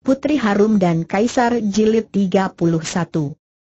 Putri Harum dan Kaisar Jilid 31.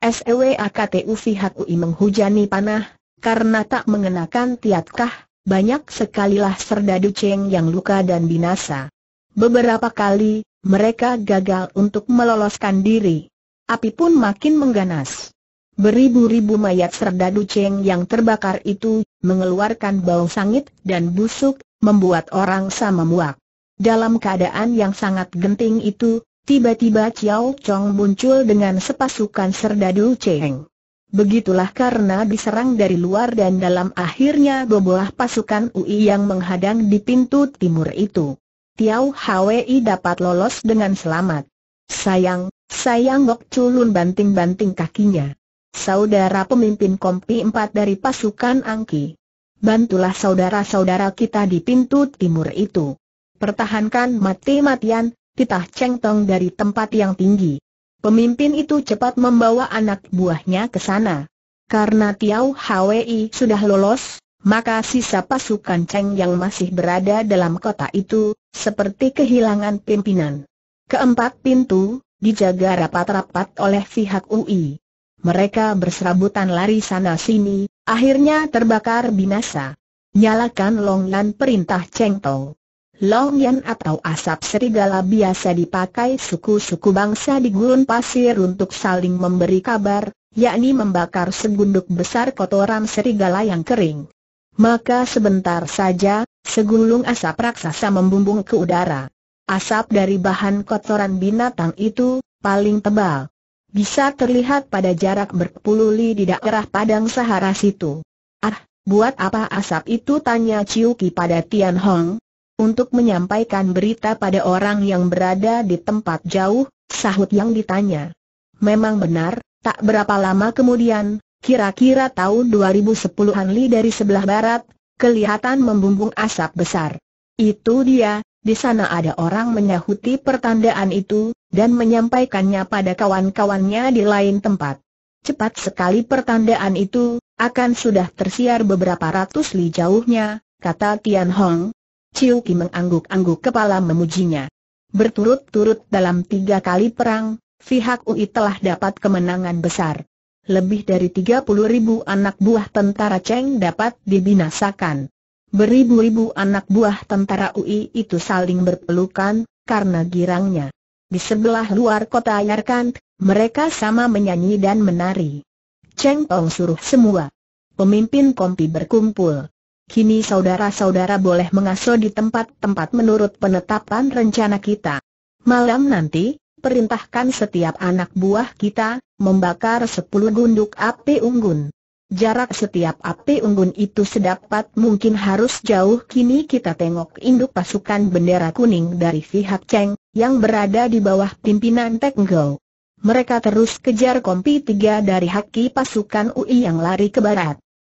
SEWAKTU Fihak UI menghujani panah, karena tak mengenakan tiatkah, banyak sekalilah serdadu ceng yang luka dan binasa. Beberapa kali, mereka gagal untuk meloloskan diri. Api pun makin mengganas. Beribu-ribu mayat serdadu ceng yang terbakar itu, mengeluarkan bau sangit dan busuk, membuat orang sama muak. Dalam keadaan yang sangat genting itu, tiba-tiba Chiao Chong muncul dengan sepasukan serdadu Cheng. Begitulah karena diserang dari luar dan dalam akhirnya boboah pasukan UI yang menghadang di pintu timur itu. Tiao Hwi dapat lolos dengan selamat. Sayang, sayang Gok Chulun banting-banting kakinya. Saudara pemimpin Kompi empat dari pasukan Angki. Bantulah saudara-saudara kita di pintu timur itu. Pertahankan mati-matian, titah Cheng Tong dari tempat yang tinggi. Pemimpin itu cepat membawa anak buahnya ke sana. Karena Tiau Hwi sudah lolos, maka sisa pasukan Cheng yang masih berada dalam kota itu, seperti kehilangan pimpinan. Keempat pintu, dijaga rapat-rapat oleh pihak UI. Mereka berserabutan lari sana-sini, akhirnya terbakar binasa. Nyalakan longlan perintah Cheng Tong. Longyan atau asap serigala biasa dipakai suku-suku bangsa di gurun pasir untuk saling memberi kabar, yakni membakar segunduk besar kotoran serigala yang kering. Maka sebentar saja, segulung asap raksasa membumbung ke udara. Asap dari bahan kotoran binatang itu, paling tebal. Bisa terlihat pada jarak berpuluh li di daerah Padang Sahara situ. Ah, buat apa asap itu tanya Ciuki pada Tian Hong, untuk menyampaikan berita pada orang yang berada di tempat jauh, sahut yang ditanya. Memang benar, tak berapa lama kemudian, kira-kira tahun 2010-an Li dari sebelah barat, kelihatan membumbung asap besar. Itu dia, di sana ada orang menyahuti pertandaan itu, dan menyampaikannya pada kawan-kawannya di lain tempat. Cepat sekali pertandaan itu, akan sudah tersiar beberapa ratus li jauhnya, kata Tian Hong, Chiu Ki mengangguk-angguk kepala memujinya. Berturut-turut dalam tiga kali perang, pihak UI telah dapat kemenangan besar. Lebih dari 30 ribu anak buah tentara Cheng dapat dibinasakan. Beribu-ribu anak buah tentara UI itu saling berpelukan, karena girangnya. Di sebelah luar kota Yarkand, mereka sama menyanyi dan menari. Cheng Tong suruh semua. Pemimpin kompi berkumpul. Kini saudara-saudara boleh mengasuh di tempat-tempat menurut penetapan rencana kita. Malam nanti, perintahkan setiap anak buah kita, membakar sepuluh gunduk api unggun. Jarak setiap api unggun itu sedapat mungkin harus jauh kini kita tengok induk pasukan bendera kuning dari pihak Cheng, yang berada di bawah pimpinan Tenggo. Mereka terus kejar kompi tiga dari haki pasukan UI yang lari ke barat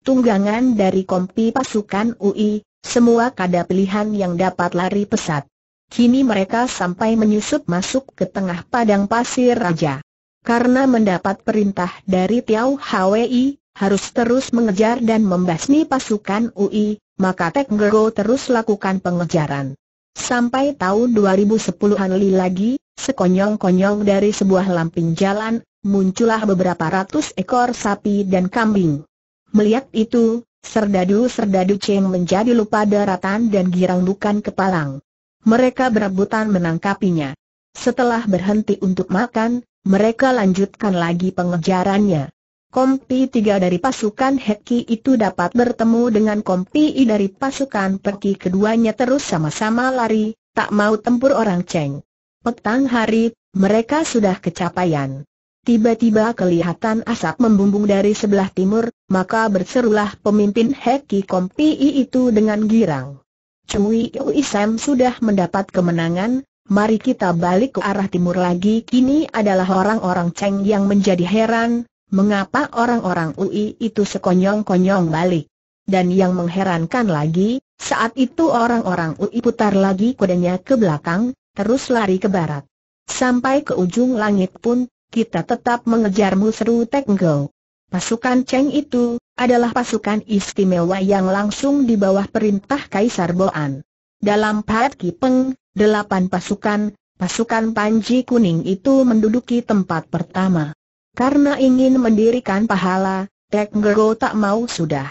tunggangan dari kompi pasukan UI, semua kada pilihan yang dapat lari pesat. Kini mereka sampai menyusup masuk ke tengah padang pasir raja. Karena mendapat perintah dari Tiau Hwi, harus terus mengejar dan membasmi pasukan UI, maka Tek terus lakukan pengejaran. Sampai tahun 2010-an lagi, sekonyong-konyong dari sebuah lamping jalan, muncullah beberapa ratus ekor sapi dan kambing. Melihat itu, serdadu-serdadu Cheng menjadi lupa daratan dan girang bukan kepalang. Mereka berebutan menangkapinya. Setelah berhenti untuk makan, mereka lanjutkan lagi pengejarannya. Kompi tiga dari pasukan Heki itu dapat bertemu dengan kompi I dari pasukan Perki keduanya terus sama-sama lari, tak mau tempur orang Cheng. Petang hari, mereka sudah kecapaian. Tiba-tiba kelihatan asap membumbung dari sebelah timur, maka berserulah pemimpin Heki Kompi itu dengan girang. Cui Ui Sam sudah mendapat kemenangan, mari kita balik ke arah timur lagi. Kini adalah orang-orang Cheng yang menjadi heran, mengapa orang-orang UI itu sekonyong-konyong balik. Dan yang mengherankan lagi, saat itu orang-orang UI putar lagi kudanya ke belakang, terus lari ke barat. Sampai ke ujung langit pun, kita tetap mengejarmu seru Tenggo. Pasukan Cheng itu adalah pasukan istimewa yang langsung di bawah perintah Kaisar Boan. Dalam Pat Kipeng, delapan pasukan, pasukan Panji Kuning itu menduduki tempat pertama. Karena ingin mendirikan pahala, Tenggo tak mau sudah.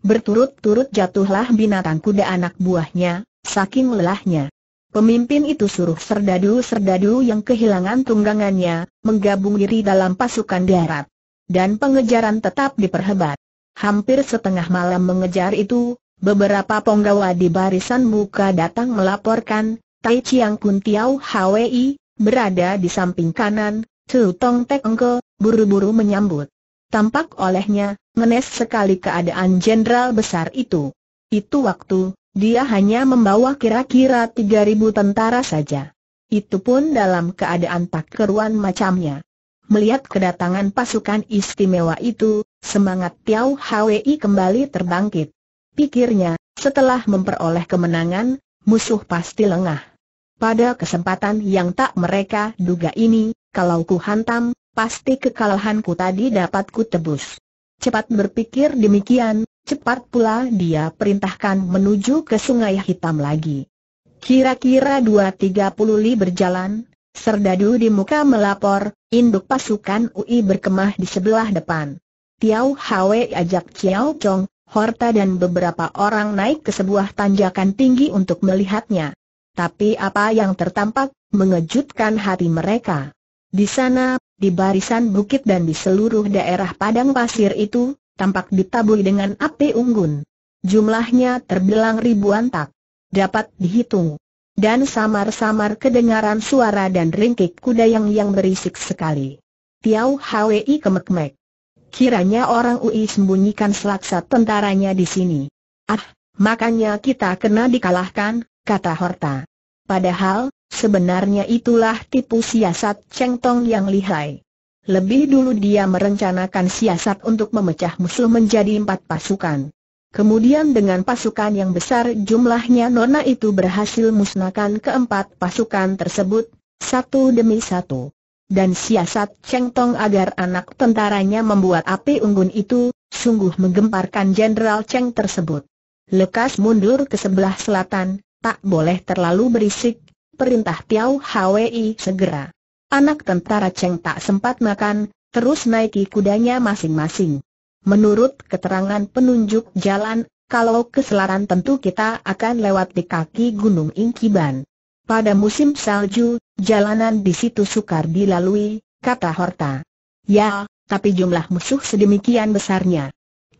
Berturut-turut jatuhlah binatang kuda anak buahnya, saking lelahnya. Pemimpin itu suruh serdadu-serdadu yang kehilangan tunggangannya, menggabung diri dalam pasukan darat. Dan pengejaran tetap diperhebat. Hampir setengah malam mengejar itu, beberapa penggawa di barisan muka datang melaporkan, Tai Chiang Kun Tiao Hwi, berada di samping kanan, Tu Tong Tek Engke, buru-buru menyambut. Tampak olehnya, ngenes sekali keadaan jenderal besar itu. Itu waktu, dia hanya membawa kira-kira 3.000 tentara saja. Itu pun dalam keadaan tak keruan macamnya. Melihat kedatangan pasukan istimewa itu, semangat Tiao Hwi kembali terbangkit. Pikirnya, setelah memperoleh kemenangan, musuh pasti lengah. Pada kesempatan yang tak mereka duga ini, kalau ku hantam, pasti kekalahanku tadi dapat ku tebus. Cepat berpikir demikian, Cepat pula dia perintahkan menuju ke sungai hitam lagi. Kira-kira dua tiga puluh li berjalan, Serdadu di muka melapor, induk pasukan UI berkemah di sebelah depan. Tiau Hwe ajak Chiao Chong, Horta dan beberapa orang naik ke sebuah tanjakan tinggi untuk melihatnya. Tapi apa yang tertampak, mengejutkan hati mereka. Di sana, di barisan bukit dan di seluruh daerah padang pasir itu, tampak ditaburi dengan api unggun. Jumlahnya terbilang ribuan tak dapat dihitung. Dan samar-samar kedengaran suara dan ringkik kuda yang yang berisik sekali. Tiau Hwi kemek-mek. Kiranya orang UI sembunyikan selaksa tentaranya di sini. Ah, makanya kita kena dikalahkan, kata Horta. Padahal, sebenarnya itulah tipu siasat Cheng Tong yang lihai. Lebih dulu dia merencanakan siasat untuk memecah musuh menjadi empat pasukan. Kemudian dengan pasukan yang besar jumlahnya Nona itu berhasil musnahkan keempat pasukan tersebut, satu demi satu. Dan siasat Cheng Tong agar anak tentaranya membuat api unggun itu, sungguh menggemparkan Jenderal Cheng tersebut. Lekas mundur ke sebelah selatan, tak boleh terlalu berisik, perintah Tiao Hwi segera. Anak tentara Cheng tak sempat makan, terus naiki kudanya masing-masing. Menurut keterangan penunjuk jalan, kalau keselaran tentu kita akan lewat di kaki Gunung Ingkiban. Pada musim salju, jalanan di situ sukar dilalui, kata Horta. Ya, tapi jumlah musuh sedemikian besarnya.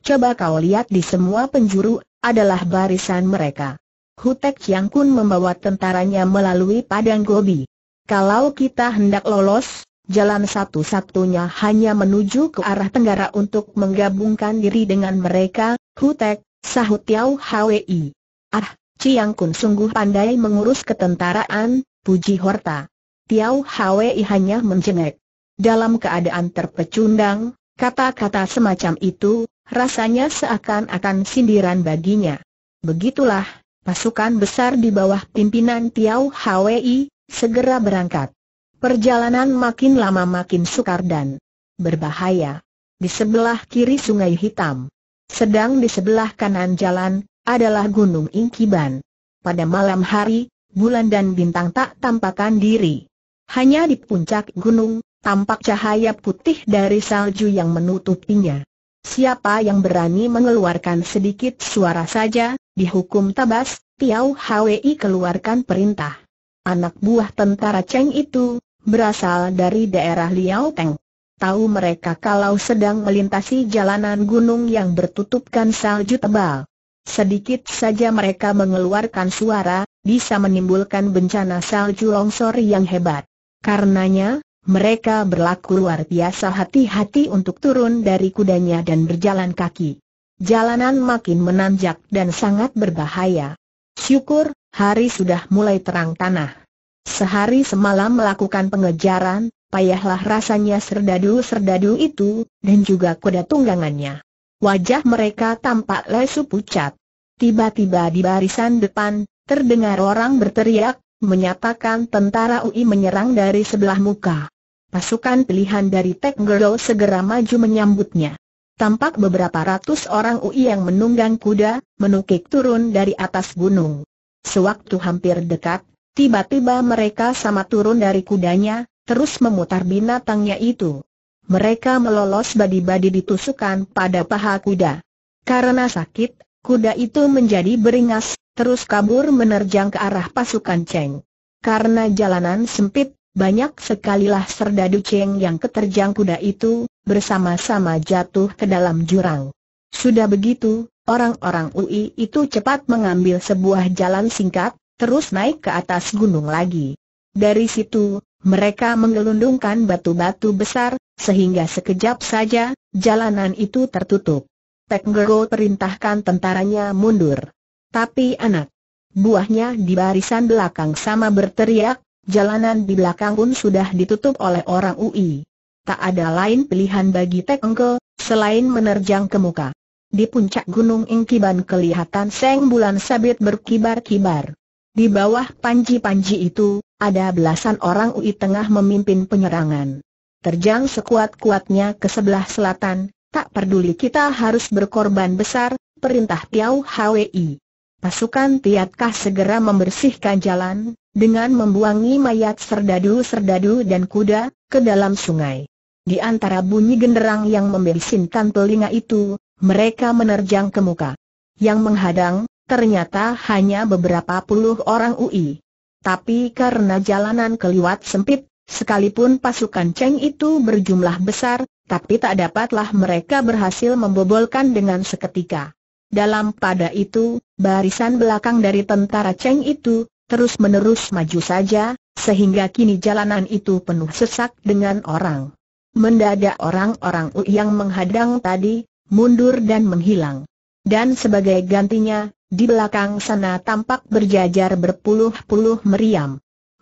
Coba kau lihat di semua penjuru, adalah barisan mereka. Hutek Yang Kun membawa tentaranya melalui padang gobi. Kalau kita hendak lolos, jalan satu-satunya hanya menuju ke arah tenggara untuk menggabungkan diri dengan mereka, Hutek, sahut Tiau Hwi. Ah, Ciang Kun sungguh pandai mengurus ketentaraan, puji Horta. Tiau Hwi hanya menjengek. Dalam keadaan terpecundang, kata-kata semacam itu, rasanya seakan-akan sindiran baginya. Begitulah, pasukan besar di bawah pimpinan Tiau Hwi, segera berangkat. Perjalanan makin lama makin sukar dan berbahaya. Di sebelah kiri sungai hitam, sedang di sebelah kanan jalan, adalah Gunung inkiban. Pada malam hari, bulan dan bintang tak tampakkan diri. Hanya di puncak gunung, tampak cahaya putih dari salju yang menutupinya. Siapa yang berani mengeluarkan sedikit suara saja, dihukum tabas, Tiau Hwi keluarkan perintah. Anak buah tentara Cheng itu, berasal dari daerah Liao Teng. Tahu mereka kalau sedang melintasi jalanan gunung yang bertutupkan salju tebal. Sedikit saja mereka mengeluarkan suara, bisa menimbulkan bencana salju longsor yang hebat. Karenanya, mereka berlaku luar biasa hati-hati untuk turun dari kudanya dan berjalan kaki. Jalanan makin menanjak dan sangat berbahaya. Syukur, hari sudah mulai terang tanah. Sehari semalam melakukan pengejaran, payahlah rasanya serdadu-serdadu itu, dan juga kuda tunggangannya. Wajah mereka tampak lesu pucat. Tiba-tiba di barisan depan, terdengar orang berteriak, menyatakan tentara UI menyerang dari sebelah muka. Pasukan pilihan dari Tekgerdo segera maju menyambutnya. Tampak beberapa ratus orang UI yang menunggang kuda, menukik turun dari atas gunung. Sewaktu hampir dekat, tiba-tiba mereka sama turun dari kudanya, terus memutar binatangnya itu. Mereka melolos badi-badi ditusukan pada paha kuda. Karena sakit, kuda itu menjadi beringas, terus kabur menerjang ke arah pasukan Cheng. Karena jalanan sempit, banyak sekalilah serdadu Cheng yang keterjang kuda itu, bersama-sama jatuh ke dalam jurang. Sudah begitu, Orang-orang UI itu cepat mengambil sebuah jalan singkat, terus naik ke atas gunung lagi. Dari situ, mereka mengelundungkan batu-batu besar, sehingga sekejap saja, jalanan itu tertutup. Tenggero perintahkan tentaranya mundur. Tapi anak buahnya di barisan belakang sama berteriak, jalanan di belakang pun sudah ditutup oleh orang UI. Tak ada lain pilihan bagi Tenggero selain menerjang ke muka. Di puncak gunung Ingkiban kelihatan seng bulan sabit berkibar-kibar. Di bawah panji-panji itu, ada belasan orang UI tengah memimpin penyerangan. Terjang sekuat-kuatnya ke sebelah selatan, tak peduli kita harus berkorban besar, perintah Tiau HWI. Pasukan Tiatkah segera membersihkan jalan, dengan membuangi mayat serdadu-serdadu dan kuda, ke dalam sungai. Di antara bunyi genderang yang membersinkan telinga itu, mereka menerjang ke muka. Yang menghadang, ternyata hanya beberapa puluh orang UI. Tapi karena jalanan keliwat sempit, sekalipun pasukan Cheng itu berjumlah besar, tapi tak dapatlah mereka berhasil membobolkan dengan seketika. Dalam pada itu, barisan belakang dari tentara Cheng itu, terus-menerus maju saja, sehingga kini jalanan itu penuh sesak dengan orang. Mendadak orang-orang yang menghadang tadi, mundur dan menghilang. Dan sebagai gantinya, di belakang sana tampak berjajar berpuluh-puluh meriam.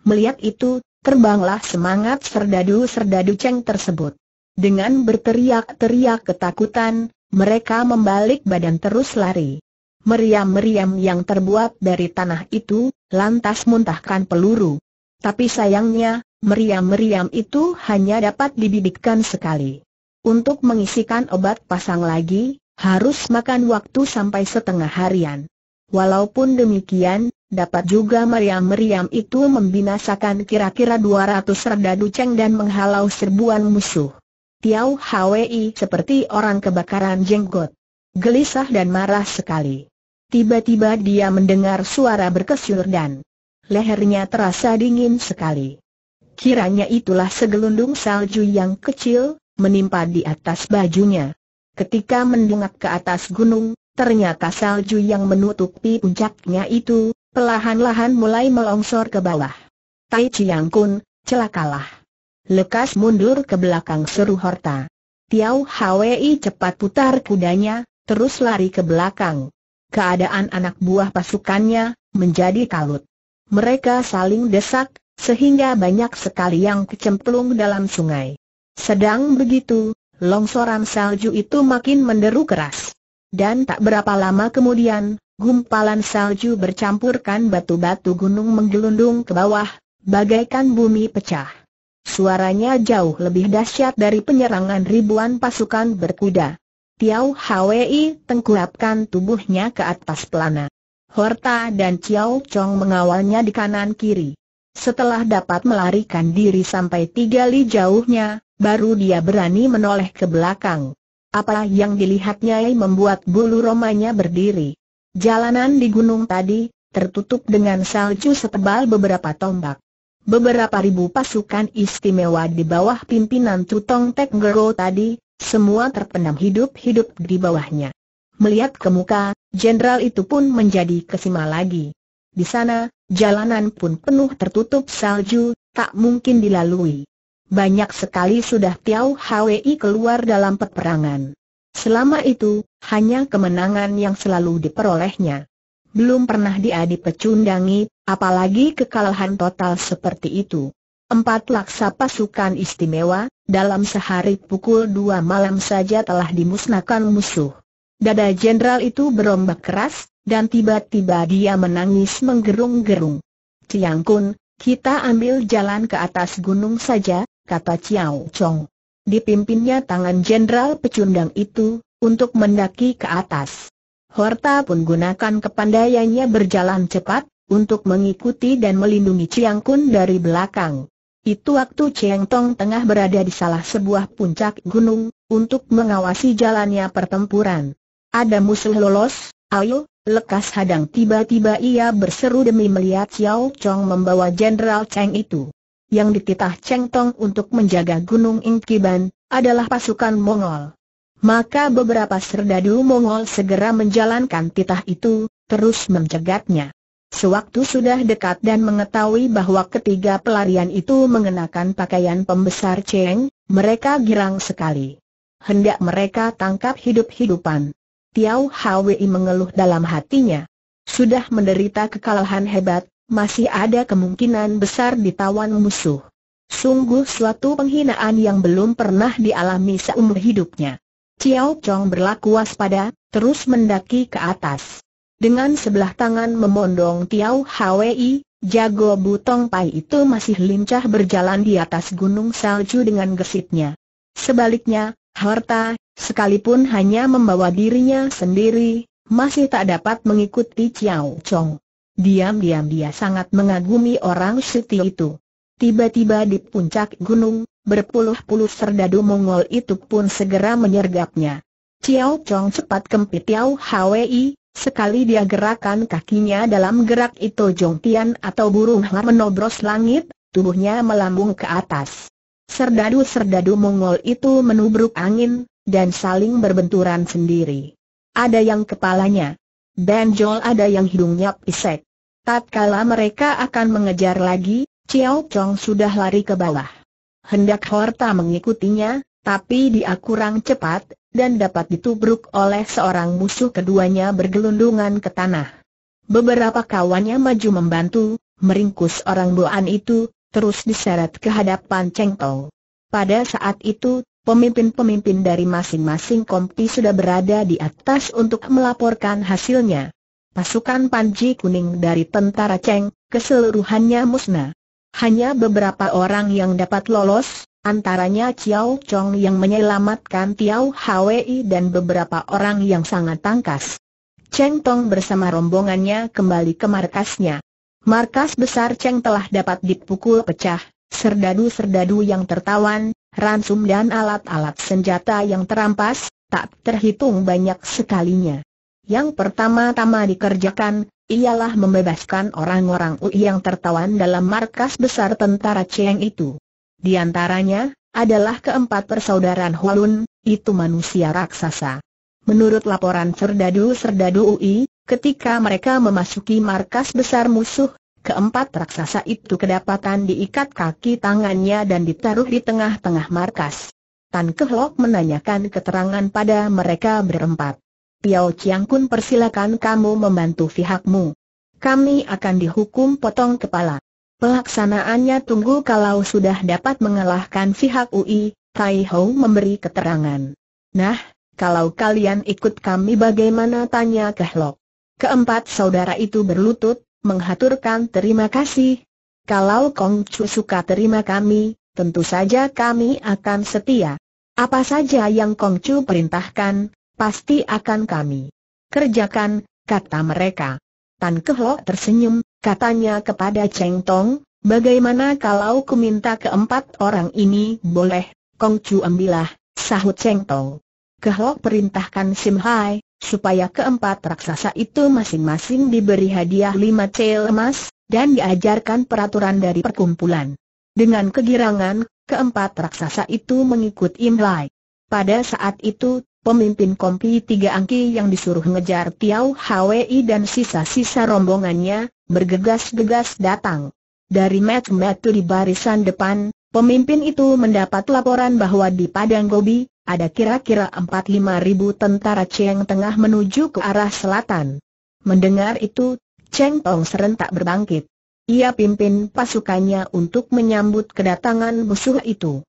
Melihat itu, terbanglah semangat serdadu-serdadu ceng tersebut. Dengan berteriak-teriak ketakutan, mereka membalik badan terus lari. Meriam-meriam yang terbuat dari tanah itu, lantas muntahkan peluru. Tapi sayangnya, meriam-meriam itu hanya dapat dibibitkan sekali. Untuk mengisikan obat pasang lagi, harus makan waktu sampai setengah harian. Walaupun demikian, dapat juga meriam-meriam itu membinasakan kira-kira 200 serdadu ceng dan menghalau serbuan musuh. Tiau Hwi seperti orang kebakaran jenggot. Gelisah dan marah sekali. Tiba-tiba dia mendengar suara berkesyur dan lehernya terasa dingin sekali. Kiranya itulah segelundung salju yang kecil, menimpa di atas bajunya. Ketika mendengar ke atas gunung, ternyata salju yang menutupi puncaknya itu, pelahan-lahan mulai melongsor ke bawah. Tai Chiang Kun, celakalah. Lekas mundur ke belakang seru Horta. Tiau Hwi cepat putar kudanya, terus lari ke belakang. Keadaan anak buah pasukannya, menjadi kalut. Mereka saling desak, sehingga banyak sekali yang kecemplung dalam sungai. Sedang begitu, longsoran salju itu makin menderu keras. Dan tak berapa lama kemudian, gumpalan salju bercampurkan batu-batu gunung menggelundung ke bawah, bagaikan bumi pecah. Suaranya jauh lebih dahsyat dari penyerangan ribuan pasukan berkuda. Tiao Hwi tengkurapkan tubuhnya ke atas pelana. Horta dan Chiao Chong mengawalnya di kanan kiri. Setelah dapat melarikan diri sampai tiga li jauhnya, baru dia berani menoleh ke belakang. Apa yang dilihatnya membuat bulu romanya berdiri. Jalanan di gunung tadi, tertutup dengan salju setebal beberapa tombak. Beberapa ribu pasukan istimewa di bawah pimpinan Tutong Tek tadi, semua terpenam hidup-hidup di bawahnya. Melihat ke muka, jenderal itu pun menjadi kesima lagi. Di sana, jalanan pun penuh tertutup salju, tak mungkin dilalui banyak sekali sudah Tiau Hwi keluar dalam peperangan. Selama itu, hanya kemenangan yang selalu diperolehnya. Belum pernah dia dipecundangi, apalagi kekalahan total seperti itu. Empat laksa pasukan istimewa, dalam sehari pukul dua malam saja telah dimusnahkan musuh. Dada jenderal itu berombak keras, dan tiba-tiba dia menangis menggerung-gerung. Tiang Kun, kita ambil jalan ke atas gunung saja, kata Chiao Chong. Dipimpinnya tangan Jenderal Pecundang itu, untuk mendaki ke atas. Horta pun gunakan kepandaiannya berjalan cepat, untuk mengikuti dan melindungi Chiang Kun dari belakang. Itu waktu Chiang Tong tengah berada di salah sebuah puncak gunung, untuk mengawasi jalannya pertempuran. Ada musuh lolos, ayo, lekas hadang tiba-tiba ia berseru demi melihat Xiao Chong membawa Jenderal Cheng itu yang dititah Cheng Tong untuk menjaga Gunung Inkiban adalah pasukan Mongol. Maka beberapa serdadu Mongol segera menjalankan titah itu, terus mencegatnya. Sewaktu sudah dekat dan mengetahui bahwa ketiga pelarian itu mengenakan pakaian pembesar Cheng, mereka girang sekali. Hendak mereka tangkap hidup-hidupan. Tiau Hwi mengeluh dalam hatinya. Sudah menderita kekalahan hebat, masih ada kemungkinan besar ditawan musuh. Sungguh suatu penghinaan yang belum pernah dialami seumur hidupnya. Ciao Chong berlaku waspada, terus mendaki ke atas. Dengan sebelah tangan memondong Tiao Hwi, jago butong pai itu masih lincah berjalan di atas gunung salju dengan gesitnya. Sebaliknya, harta, sekalipun hanya membawa dirinya sendiri, masih tak dapat mengikuti Ciao Chong. Diam-diam dia sangat mengagumi orang Siti itu. Tiba-tiba di puncak gunung, berpuluh-puluh serdadu Mongol itu pun segera menyergapnya. Ciao Chong cepat kempit Tiao Hwi, sekali dia gerakan kakinya dalam gerak itu Tian atau burung hla menobros langit, tubuhnya melambung ke atas. Serdadu-serdadu Mongol itu menubruk angin, dan saling berbenturan sendiri. Ada yang kepalanya, Benjol ada yang hidungnya pisek. Tatkala mereka akan mengejar lagi, Chiao Chong sudah lari ke bawah. Hendak Horta mengikutinya, tapi dia kurang cepat, dan dapat ditubruk oleh seorang musuh keduanya bergelundungan ke tanah. Beberapa kawannya maju membantu, meringkus orang buan itu, terus diseret ke hadapan Cheng Tong. Pada saat itu, pemimpin-pemimpin dari masing-masing kompi sudah berada di atas untuk melaporkan hasilnya. Pasukan Panji Kuning dari tentara Cheng, keseluruhannya musnah. Hanya beberapa orang yang dapat lolos, antaranya Chiao Chong yang menyelamatkan Tiao Hwi dan beberapa orang yang sangat tangkas. Cheng Tong bersama rombongannya kembali ke markasnya. Markas besar Cheng telah dapat dipukul pecah, serdadu-serdadu yang tertawan, ransum dan alat-alat senjata yang terampas, tak terhitung banyak sekalinya. Yang pertama-tama dikerjakan, ialah membebaskan orang-orang UI yang tertawan dalam markas besar tentara Cheng itu. Di antaranya, adalah keempat persaudaraan Hualun, itu manusia raksasa. Menurut laporan Serdadu Serdadu UI, ketika mereka memasuki markas besar musuh, Keempat raksasa itu kedapatan diikat kaki tangannya dan ditaruh di tengah-tengah markas. Tan Kehlok menanyakan keterangan pada mereka berempat. Piao Chiang Kun persilakan kamu membantu pihakmu. Kami akan dihukum potong kepala. Pelaksanaannya tunggu kalau sudah dapat mengalahkan pihak UI, Tai Ho memberi keterangan. Nah, kalau kalian ikut kami bagaimana tanya Kehlok. Keempat saudara itu berlutut, menghaturkan terima kasih. Kalau Kong Chu suka terima kami, tentu saja kami akan setia. Apa saja yang Kong Chu perintahkan, pasti akan kami kerjakan, kata mereka. Tan Keho tersenyum, katanya kepada Cheng Tong, bagaimana kalau ku minta keempat orang ini boleh, Kong Chu ambillah, sahut Cheng Tong. Kehlok perintahkan Simhai, supaya keempat raksasa itu masing-masing diberi hadiah lima cel emas, dan diajarkan peraturan dari perkumpulan. Dengan kegirangan, keempat raksasa itu mengikut Im Pada saat itu, pemimpin kompi tiga angki yang disuruh ngejar Tiau Hwi dan sisa-sisa rombongannya, bergegas-gegas datang. Dari mat-mat di barisan depan, pemimpin itu mendapat laporan bahwa di Padang Gobi, ada kira-kira 4-5 ribu tentara Cheng tengah menuju ke arah selatan. Mendengar itu, Cheng Tong serentak berbangkit. Ia pimpin pasukannya untuk menyambut kedatangan musuh itu.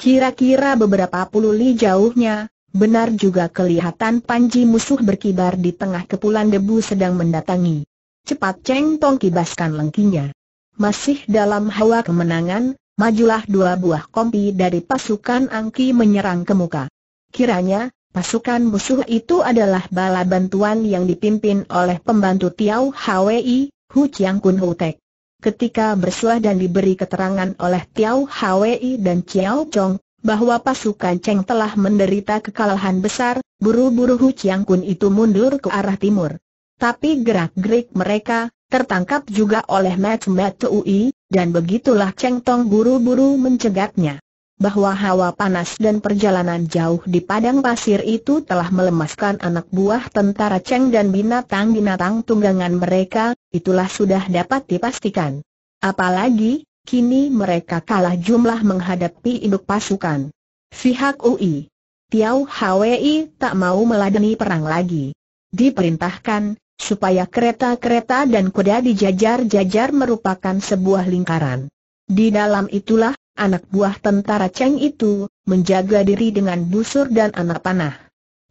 Kira-kira beberapa puluh li jauhnya, benar juga kelihatan panji musuh berkibar di tengah kepulan debu sedang mendatangi. Cepat Cheng Tong kibaskan lengkinya. Masih dalam hawa kemenangan, majulah dua buah kompi dari pasukan Angki menyerang ke muka. Kiranya, pasukan musuh itu adalah bala bantuan yang dipimpin oleh pembantu Tiau Hwi, Hu Chiang Kun Hu Tek. Ketika bersuah dan diberi keterangan oleh Tiau Hwi dan Chiao Chong, bahwa pasukan Cheng telah menderita kekalahan besar, buru-buru Hu Chiang Kun itu mundur ke arah timur. Tapi gerak-gerik mereka, tertangkap juga oleh Mat Mat Ui, dan begitulah Cheng Tong buru-buru mencegatnya. Bahwa hawa panas dan perjalanan jauh di padang pasir itu telah melemaskan anak buah tentara Cheng dan binatang-binatang tunggangan mereka, itulah sudah dapat dipastikan. Apalagi, kini mereka kalah jumlah menghadapi induk pasukan. Pihak UI Tiau Hwi tak mau meladeni perang lagi. Diperintahkan, supaya kereta-kereta dan kuda dijajar-jajar merupakan sebuah lingkaran. Di dalam itulah, anak buah tentara Cheng itu, menjaga diri dengan busur dan anak panah.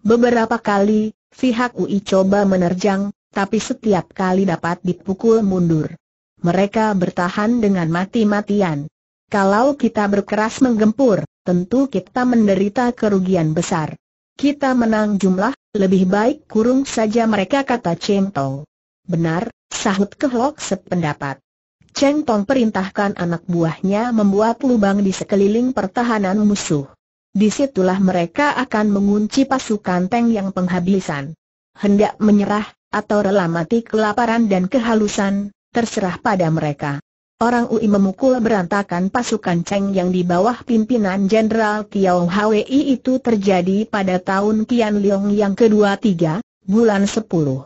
Beberapa kali, pihak UI coba menerjang, tapi setiap kali dapat dipukul mundur. Mereka bertahan dengan mati-matian. Kalau kita berkeras menggempur, tentu kita menderita kerugian besar. Kita menang jumlah, lebih baik kurung saja mereka kata Cheng Tong. Benar, sahut Kehlok sependapat. Cheng Tong perintahkan anak buahnya membuat lubang di sekeliling pertahanan musuh. Disitulah mereka akan mengunci pasukan Teng yang penghabisan. Hendak menyerah, atau rela mati kelaparan dan kehalusan, terserah pada mereka. Orang UI memukul berantakan pasukan Cheng yang di bawah pimpinan Jenderal Tiao Hwi itu terjadi pada tahun Qian Leong yang kedua tiga, bulan sepuluh.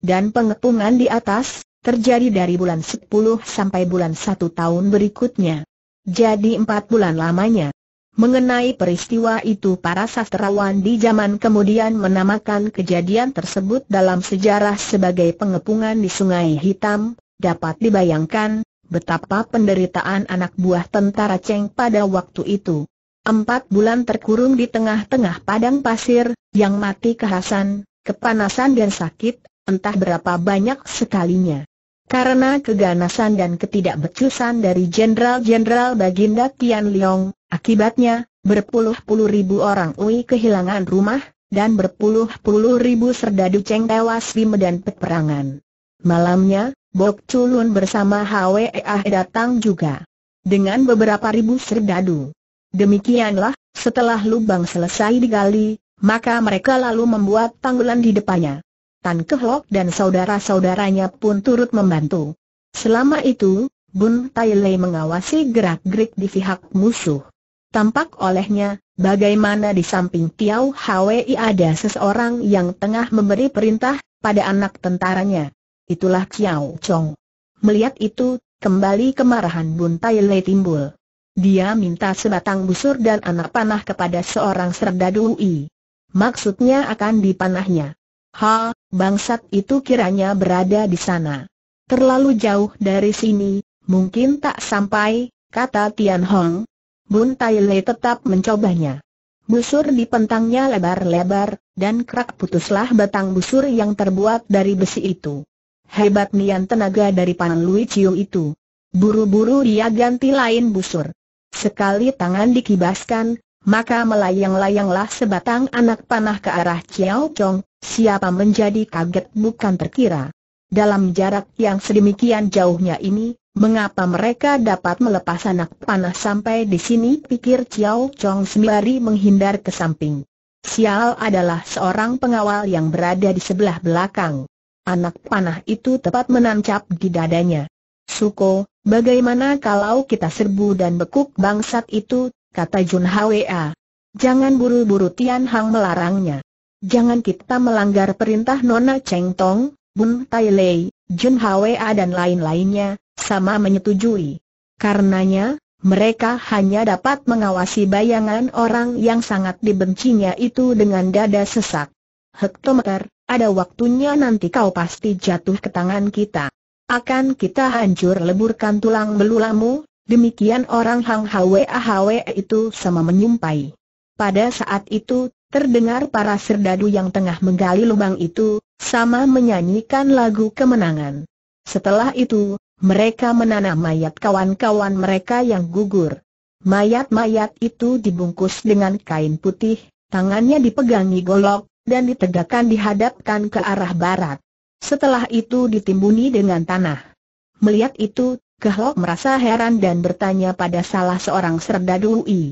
Dan pengepungan di atas, terjadi dari bulan sepuluh sampai bulan satu tahun berikutnya. Jadi empat bulan lamanya. Mengenai peristiwa itu para sastrawan di zaman kemudian menamakan kejadian tersebut dalam sejarah sebagai pengepungan di Sungai Hitam, dapat dibayangkan, betapa penderitaan anak buah tentara Cheng pada waktu itu. Empat bulan terkurung di tengah-tengah padang pasir, yang mati kehasan, kepanasan dan sakit, entah berapa banyak sekalinya. Karena keganasan dan ketidakbecusan dari jenderal-jenderal Baginda Tian Liong, akibatnya, berpuluh-puluh ribu orang Ui kehilangan rumah, dan berpuluh-puluh ribu serdadu Cheng tewas di medan peperangan. Malamnya, Bok Culun bersama HWEAH datang juga. Dengan beberapa ribu serdadu. Demikianlah, setelah lubang selesai digali, maka mereka lalu membuat tanggulan di depannya. Tan Kehlok dan saudara-saudaranya pun turut membantu. Selama itu, Bun Tai Lei mengawasi gerak-gerik di pihak musuh. Tampak olehnya, bagaimana di samping Tiau Hwi ada seseorang yang tengah memberi perintah pada anak tentaranya itulah Xiao Chong. Melihat itu, kembali kemarahan Bun Tai Lei timbul. Dia minta sebatang busur dan anak panah kepada seorang Serdadu serdadui. Maksudnya akan dipanahnya. Ha, bangsat itu kiranya berada di sana. Terlalu jauh dari sini, mungkin tak sampai, kata Tian Hong. Bun Tai Lei tetap mencobanya. Busur di pentangnya lebar-lebar, dan kerak putuslah batang busur yang terbuat dari besi itu. Hebat nian tenaga dari panah Lui Chiu itu. Buru-buru dia ganti lain busur. Sekali tangan dikibaskan, maka melayang-layanglah sebatang anak panah ke arah Chiao Chong, siapa menjadi kaget bukan terkira. Dalam jarak yang sedemikian jauhnya ini, mengapa mereka dapat melepas anak panah sampai di sini pikir Chiao Chong sembari menghindar ke samping. Sial adalah seorang pengawal yang berada di sebelah belakang. Anak panah itu tepat menancap di dadanya. Suko, bagaimana kalau kita serbu dan bekuk bangsat itu, kata Jun Hwa. Jangan buru-buru Tian Hang melarangnya. Jangan kita melanggar perintah Nona Cheng Tong, Bun Tai Lei, Jun Hwa dan lain-lainnya, sama menyetujui. Karenanya, mereka hanya dapat mengawasi bayangan orang yang sangat dibencinya itu dengan dada sesak. Hektometer, ada waktunya nanti kau pasti jatuh ke tangan kita. Akan kita hancur leburkan tulang belulamu, demikian orang Hang Hwe Hwe itu sama menyumpai. Pada saat itu, terdengar para serdadu yang tengah menggali lubang itu, sama menyanyikan lagu kemenangan. Setelah itu, mereka menanam mayat kawan-kawan mereka yang gugur. Mayat-mayat itu dibungkus dengan kain putih, tangannya dipegangi golok, dan ditegakkan dihadapkan ke arah barat. Setelah itu ditimbuni dengan tanah. Melihat itu, Kehlok merasa heran dan bertanya pada salah seorang serdadu serdadui.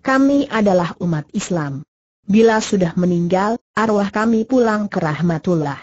Kami adalah umat Islam. Bila sudah meninggal, arwah kami pulang ke rahmatullah.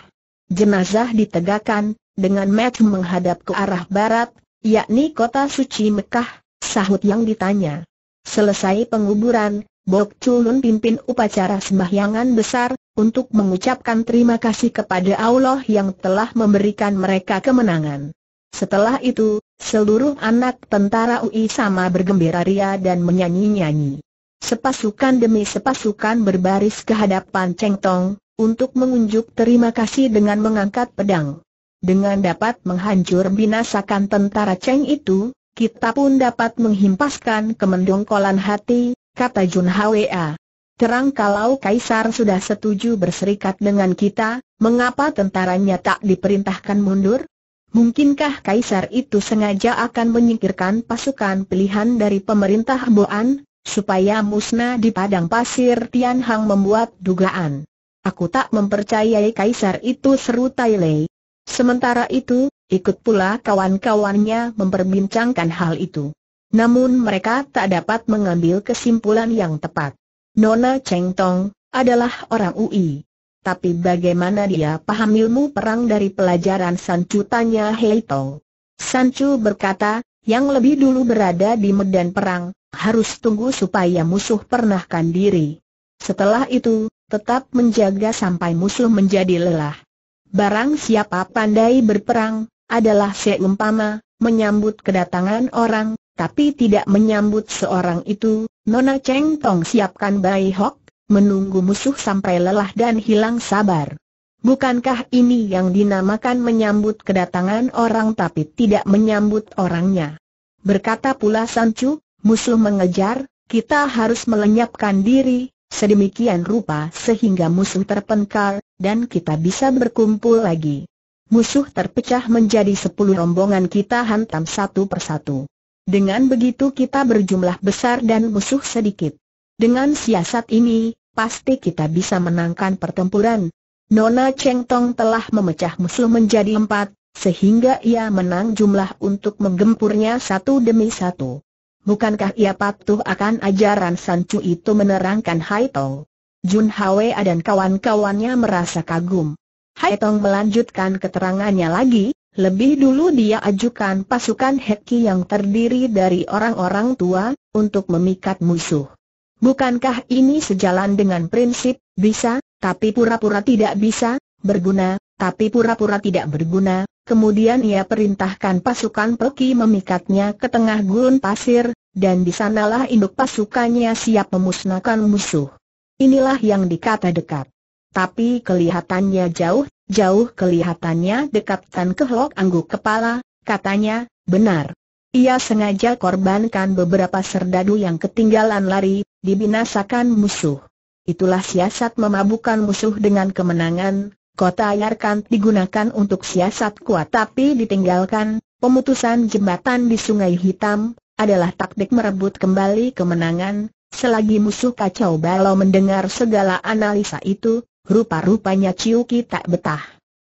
Jenazah ditegakkan, dengan match menghadap ke arah barat, yakni kota suci Mekah, sahut yang ditanya. Selesai penguburan, Bok Chulun pimpin upacara sembahyangan besar, untuk mengucapkan terima kasih kepada Allah yang telah memberikan mereka kemenangan. Setelah itu, seluruh anak tentara UI sama bergembira ria dan menyanyi-nyanyi. Sepasukan demi sepasukan berbaris ke hadapan Cheng Tong, untuk mengunjuk terima kasih dengan mengangkat pedang. Dengan dapat menghancur binasakan tentara Cheng itu, kita pun dapat menghimpaskan kemendongkolan hati, kata Jun Hwa. Terang kalau Kaisar sudah setuju berserikat dengan kita, mengapa tentaranya tak diperintahkan mundur? Mungkinkah Kaisar itu sengaja akan menyingkirkan pasukan pilihan dari pemerintah Boan, supaya musnah di padang pasir Tianhang membuat dugaan? Aku tak mempercayai Kaisar itu seru Tai Lei. Sementara itu, ikut pula kawan-kawannya memperbincangkan hal itu. Namun mereka tak dapat mengambil kesimpulan yang tepat. Nona Cheng Tong adalah orang UI. Tapi bagaimana dia paham ilmu perang dari pelajaran Sancu tanya Hei Tong. Sancu berkata, yang lebih dulu berada di medan perang, harus tunggu supaya musuh pernahkan diri. Setelah itu, tetap menjaga sampai musuh menjadi lelah. Barang siapa pandai berperang, adalah seumpama, menyambut kedatangan orang, tapi tidak menyambut seorang itu, Nona Cheng Tong siapkan Bai Hok, menunggu musuh sampai lelah dan hilang sabar. Bukankah ini yang dinamakan menyambut kedatangan orang tapi tidak menyambut orangnya? Berkata pula San Sancu, musuh mengejar, kita harus melenyapkan diri, sedemikian rupa sehingga musuh terpencar, dan kita bisa berkumpul lagi. Musuh terpecah menjadi sepuluh rombongan kita hantam satu persatu. Dengan begitu kita berjumlah besar dan musuh sedikit. Dengan siasat ini, pasti kita bisa menangkan pertempuran. Nona Cheng Tong telah memecah musuh menjadi empat, sehingga ia menang jumlah untuk menggempurnya satu demi satu. Bukankah ia patuh akan ajaran Sancu itu menerangkan Hai Tong? Jun Hwe dan kawan-kawannya merasa kagum. Hai Tong melanjutkan keterangannya lagi, lebih dulu dia ajukan pasukan Heki yang terdiri dari orang-orang tua, untuk memikat musuh. Bukankah ini sejalan dengan prinsip, bisa, tapi pura-pura tidak bisa, berguna, tapi pura-pura tidak berguna, kemudian ia perintahkan pasukan Peki memikatnya ke tengah gurun pasir, dan di sanalah induk pasukannya siap memusnahkan musuh. Inilah yang dikata dekat. Tapi kelihatannya jauh Jauh kelihatannya dekat Tan Kehlok angguk kepala, katanya, benar. Ia sengaja korbankan beberapa serdadu yang ketinggalan lari, dibinasakan musuh. Itulah siasat memabukkan musuh dengan kemenangan, kota Yarkan digunakan untuk siasat kuat tapi ditinggalkan, pemutusan jembatan di Sungai Hitam, adalah taktik merebut kembali kemenangan, selagi musuh kacau balau mendengar segala analisa itu, rupa-rupanya Ciuki tak betah.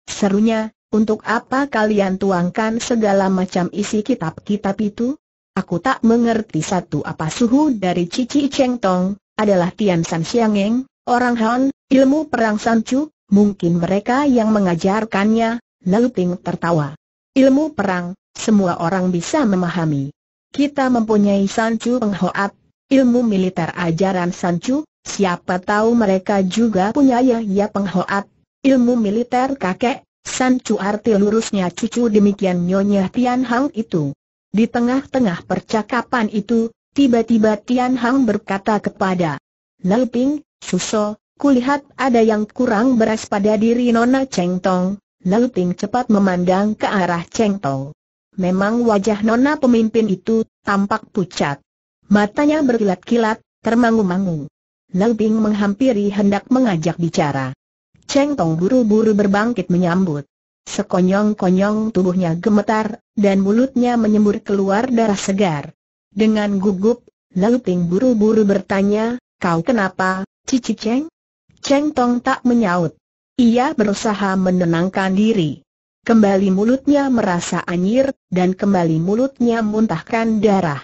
Serunya, untuk apa kalian tuangkan segala macam isi kitab-kitab itu? Aku tak mengerti satu apa suhu dari Cici Cheng Tong, adalah Tian San Xiangeng, orang Han, ilmu perang Chu, mungkin mereka yang mengajarkannya, lalu Ping tertawa. Ilmu perang, semua orang bisa memahami. Kita mempunyai Chu Penghoat, ilmu militer ajaran Chu, Siapa tahu mereka juga punya ya-ya penghoat, ilmu militer kakek, San arti lurusnya cucu demikian Nyonya Tian Hang itu. Di tengah-tengah percakapan itu, tiba-tiba Tian Hang berkata kepada Nelping, Ping, Suso, kulihat ada yang kurang beres pada diri Nona Cheng Tong. Lal cepat memandang ke arah Cheng Tong. Memang wajah Nona pemimpin itu tampak pucat. Matanya berkilat-kilat, termangu-mangu. Lau menghampiri hendak mengajak bicara. Cheng Tong buru-buru berbangkit menyambut. Sekonyong-konyong tubuhnya gemetar, dan mulutnya menyembur keluar darah segar. Dengan gugup, Lau buru-buru bertanya, kau kenapa, Cici Cheng? Cheng Tong tak menyaut. Ia berusaha menenangkan diri. Kembali mulutnya merasa anjir, dan kembali mulutnya muntahkan darah.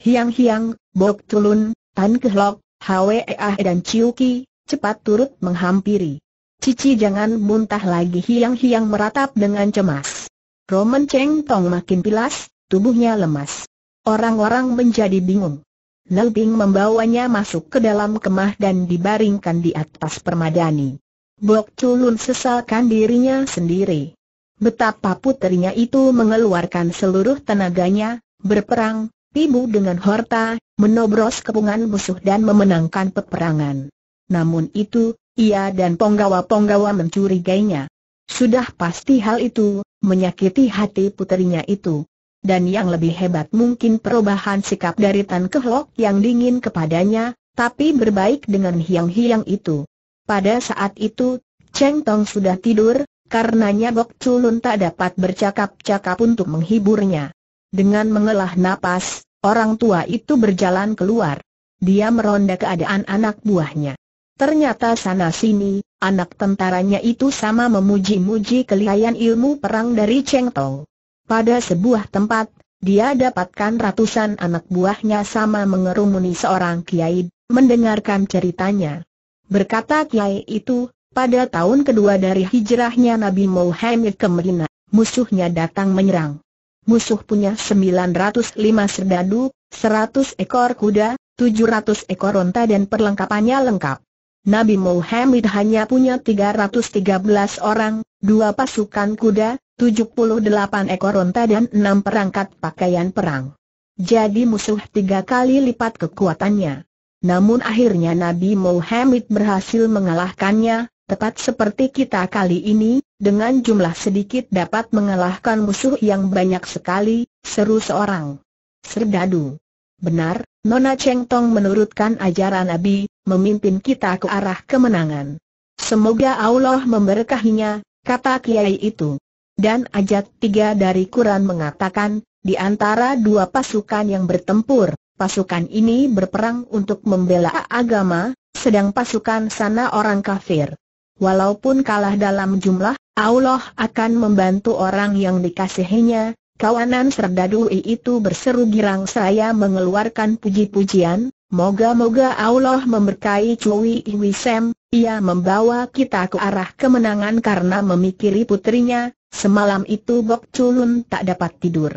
Hiang-hiang, bok tulun, tan kehlok, Ah dan Ciuki, cepat turut menghampiri. Cici jangan muntah lagi hiang-hiang meratap dengan cemas. Roman Cheng Tong makin pilas, tubuhnya lemas. Orang-orang menjadi bingung. Nelping membawanya masuk ke dalam kemah dan dibaringkan di atas permadani. Bok Culun sesalkan dirinya sendiri. Betapa putrinya itu mengeluarkan seluruh tenaganya, berperang, Tibu dengan harta, menobros kepungan musuh dan memenangkan peperangan. Namun itu, ia dan ponggawa-ponggawa mencurigainya. Sudah pasti hal itu, menyakiti hati puterinya itu. Dan yang lebih hebat mungkin perubahan sikap dari Tan Kehlok yang dingin kepadanya, tapi berbaik dengan hiang-hiang itu. Pada saat itu, Cheng Tong sudah tidur, karenanya Bok Culun tak dapat bercakap-cakap untuk menghiburnya. Dengan mengelah napas, orang tua itu berjalan keluar. Dia meronda keadaan anak buahnya. Ternyata sana-sini, anak tentaranya itu sama memuji-muji kelihayan ilmu perang dari Cheng Tong. Pada sebuah tempat, dia dapatkan ratusan anak buahnya sama mengerumuni seorang kiai, mendengarkan ceritanya. Berkata kiai itu, pada tahun kedua dari hijrahnya Nabi Muhammad ke Medina, musuhnya datang menyerang musuh punya 905 serdadu, 100 ekor kuda, 700 ekor onta dan perlengkapannya lengkap. Nabi Muhammad hanya punya 313 orang, dua pasukan kuda, 78 ekor onta dan 6 perangkat pakaian perang. Jadi musuh tiga kali lipat kekuatannya. Namun akhirnya Nabi Muhammad berhasil mengalahkannya, tepat seperti kita kali ini, dengan jumlah sedikit dapat mengalahkan musuh yang banyak sekali, seru seorang. Serdadu. Benar, Nona Cheng Tong menurutkan ajaran Nabi, memimpin kita ke arah kemenangan. Semoga Allah memberkahinya, kata Kiai itu. Dan ajat tiga dari Quran mengatakan, di antara dua pasukan yang bertempur, pasukan ini berperang untuk membela agama, sedang pasukan sana orang kafir. Walaupun kalah dalam jumlah, Allah akan membantu orang yang dikasihinya, kawanan serdadu itu berseru girang saya mengeluarkan puji-pujian, moga-moga Allah memberkahi Cui Iwisem, ia membawa kita ke arah kemenangan karena memikiri putrinya, semalam itu Bok Culun tak dapat tidur.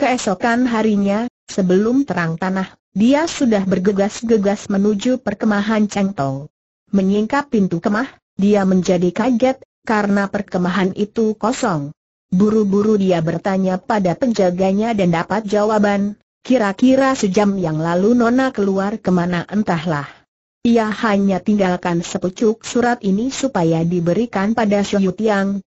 Keesokan harinya, sebelum terang tanah, dia sudah bergegas-gegas menuju perkemahan Cengtong. Menyingkap pintu kemah, dia menjadi kaget karena perkemahan itu kosong. Buru-buru dia bertanya pada penjaganya dan dapat jawaban, kira-kira sejam yang lalu Nona keluar kemana entahlah. Ia hanya tinggalkan sepucuk surat ini supaya diberikan pada Shoyut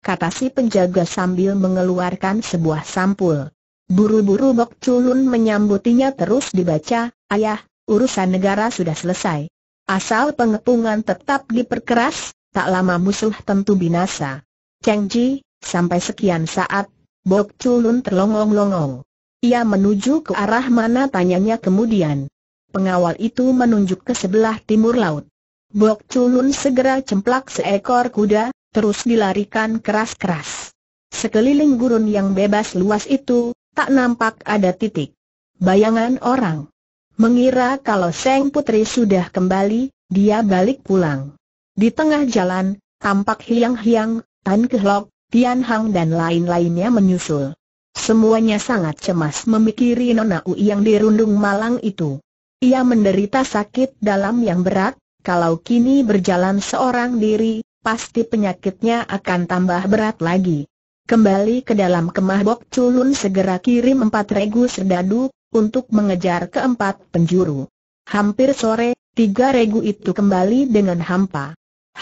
kata si penjaga sambil mengeluarkan sebuah sampul. Buru-buru Bok Chulun menyambutinya terus dibaca, Ayah, urusan negara sudah selesai. Asal pengepungan tetap diperkeras, tak lama musuh tentu binasa. Cheng Ji, sampai sekian saat, Bok Chulun terlongong-longong. Ia menuju ke arah mana tanyanya kemudian. Pengawal itu menunjuk ke sebelah timur laut. Bok Chulun segera cemplak seekor kuda, terus dilarikan keras-keras. Sekeliling gurun yang bebas luas itu, tak nampak ada titik. Bayangan orang. Mengira kalau Seng Putri sudah kembali, dia balik pulang. Di tengah jalan, tampak hiang-hiang, Tan Kehlok, Tian Hang dan lain-lainnya menyusul. Semuanya sangat cemas memikiri Nona U yang dirundung malang itu. Ia menderita sakit dalam yang berat, kalau kini berjalan seorang diri, pasti penyakitnya akan tambah berat lagi. Kembali ke dalam kemah Bok Culun segera kirim empat regu serdadu, untuk mengejar keempat penjuru. Hampir sore, tiga regu itu kembali dengan hampa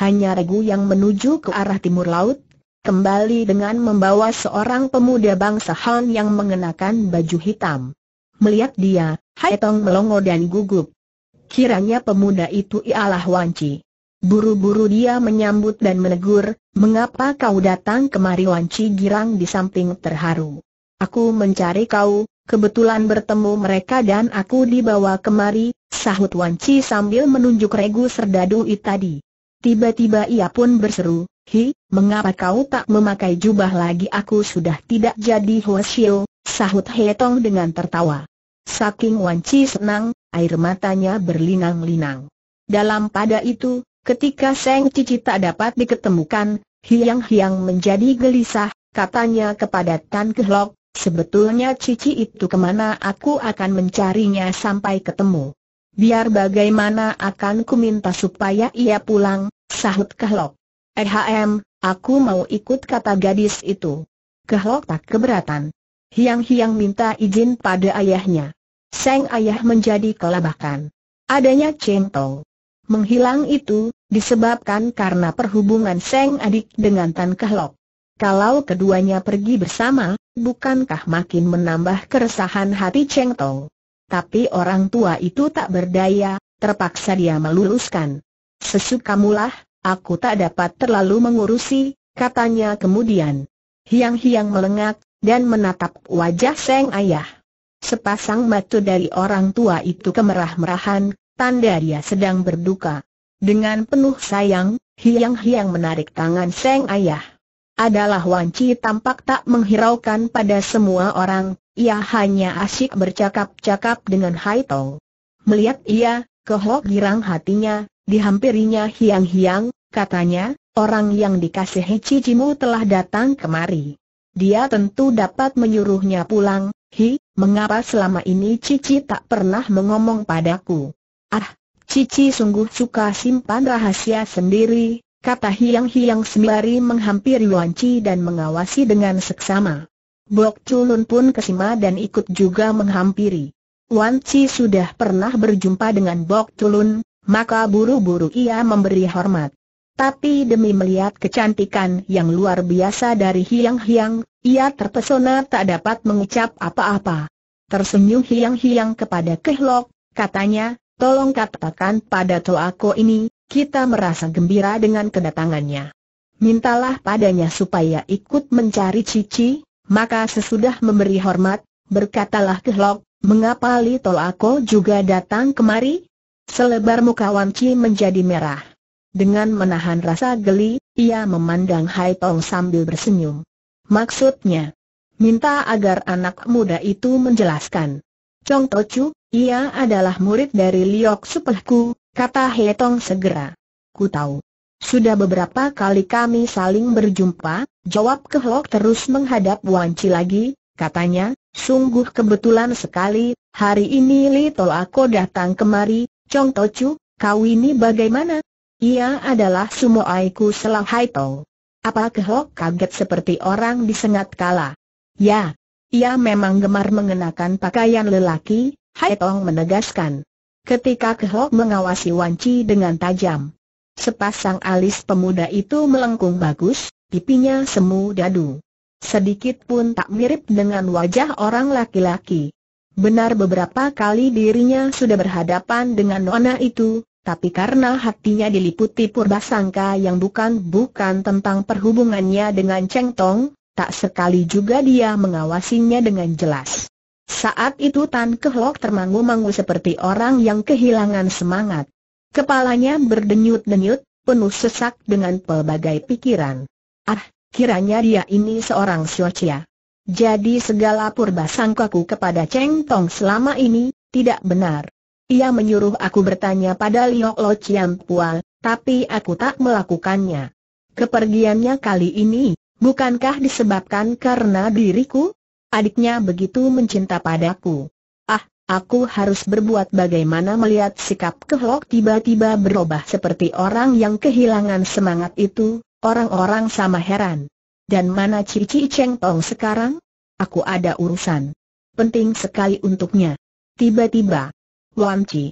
hanya regu yang menuju ke arah timur laut, kembali dengan membawa seorang pemuda bangsa Han yang mengenakan baju hitam. Melihat dia, Hai melongo dan gugup. Kiranya pemuda itu ialah Wanci. Buru-buru dia menyambut dan menegur, mengapa kau datang kemari Wanci girang di samping terharu. Aku mencari kau, kebetulan bertemu mereka dan aku dibawa kemari, sahut Wanci sambil menunjuk regu serdadu itu tadi. Tiba-tiba ia pun berseru, Hi, mengapa kau tak memakai jubah lagi aku sudah tidak jadi Hoshio, sahut Hetong dengan tertawa. Saking Wanci senang, air matanya berlinang-linang. Dalam pada itu, ketika Seng Cici tak dapat diketemukan, Hiang-hiang menjadi gelisah, katanya kepada Tan Kehlok, sebetulnya Cici itu kemana aku akan mencarinya sampai ketemu. Biar bagaimana akan ku minta supaya ia pulang, sahut Kahlok. Ehm, aku mau ikut kata gadis itu. Kahlok tak keberatan. Hiang-hiang minta izin pada ayahnya. Seng ayah menjadi kelabakan. Adanya Cheng Tong. Menghilang itu, disebabkan karena perhubungan Seng adik dengan Tan Kahlok. Kalau keduanya pergi bersama, bukankah makin menambah keresahan hati Cheng Tong? Tapi orang tua itu tak berdaya, terpaksa dia meluluskan. Sesukamulah, aku tak dapat terlalu mengurusi, katanya kemudian. Hiang-hiang melengak, dan menatap wajah Seng Ayah. Sepasang mata dari orang tua itu kemerah-merahan, tanda dia sedang berduka. Dengan penuh sayang, Hiang-hiang menarik tangan Seng Ayah. Adalah Wanci tampak tak menghiraukan pada semua orang, ia hanya asyik bercakap-cakap dengan Hai Tong. Melihat ia, kehok girang hatinya, Dihampirinya hiang-hiang, katanya, orang yang dikasihi cicimu telah datang kemari. Dia tentu dapat menyuruhnya pulang, hi, mengapa selama ini cici tak pernah mengomong padaku? Ah, cici sungguh suka simpan rahasia sendiri, kata hiang-hiang sembari menghampiri Wanci dan mengawasi dengan seksama. Bok Culun pun kesima dan ikut juga menghampiri. Wan Chi sudah pernah berjumpa dengan Bok Culun, maka buru-buru ia memberi hormat. Tapi demi melihat kecantikan yang luar biasa dari Hiang Hiang, ia terpesona tak dapat mengucap apa-apa. Tersenyum Hiang Hiang kepada Kehlok, katanya, tolong katakan pada Toako ini, kita merasa gembira dengan kedatangannya. Mintalah padanya supaya ikut mencari Cici, maka sesudah memberi hormat, berkatalah Kehlok, mengapa Li Toako juga datang kemari? Selebar muka Wan Chi menjadi merah. Dengan menahan rasa geli, ia memandang Hai Tong sambil bersenyum. Maksudnya, minta agar anak muda itu menjelaskan. Chong Chu, ia adalah murid dari Liok Supehku, kata Hai Tong segera. Ku tahu. Sudah beberapa kali kami saling berjumpa, jawab Kehlok terus menghadap Wan Chi lagi, katanya, sungguh kebetulan sekali, hari ini Li Tol aku datang kemari, Chong Tochu, kau ini bagaimana? Ia adalah aiku selah Hai Tong. Apa Kehok kaget seperti orang disengat kala? Ya, ia memang gemar mengenakan pakaian lelaki, Hai menegaskan. Ketika Kehok mengawasi Wanci dengan tajam. Sepasang alis pemuda itu melengkung bagus, pipinya semu dadu. Sedikit pun tak mirip dengan wajah orang laki-laki. Benar beberapa kali dirinya sudah berhadapan dengan nona itu, tapi karena hatinya diliputi purbasangka yang bukan-bukan tentang perhubungannya dengan Cheng Tong, tak sekali juga dia mengawasinya dengan jelas. Saat itu Tan Kehlok termangu-mangu seperti orang yang kehilangan semangat. Kepalanya berdenyut-denyut, penuh sesak dengan pelbagai pikiran. Ah, kiranya dia ini seorang siocia. Jadi segala purba sangkaku kepada Cheng Tong selama ini, tidak benar. Ia menyuruh aku bertanya pada Liok Lo Chiam Pual, tapi aku tak melakukannya. Kepergiannya kali ini, bukankah disebabkan karena diriku? Adiknya begitu mencinta padaku. Ah, aku harus berbuat bagaimana melihat sikap Kehlok tiba-tiba berubah seperti orang yang kehilangan semangat itu, orang-orang sama heran. Dan mana Cici Cheng Tong sekarang? Aku ada urusan. Penting sekali untuknya. Tiba-tiba, Wan Chi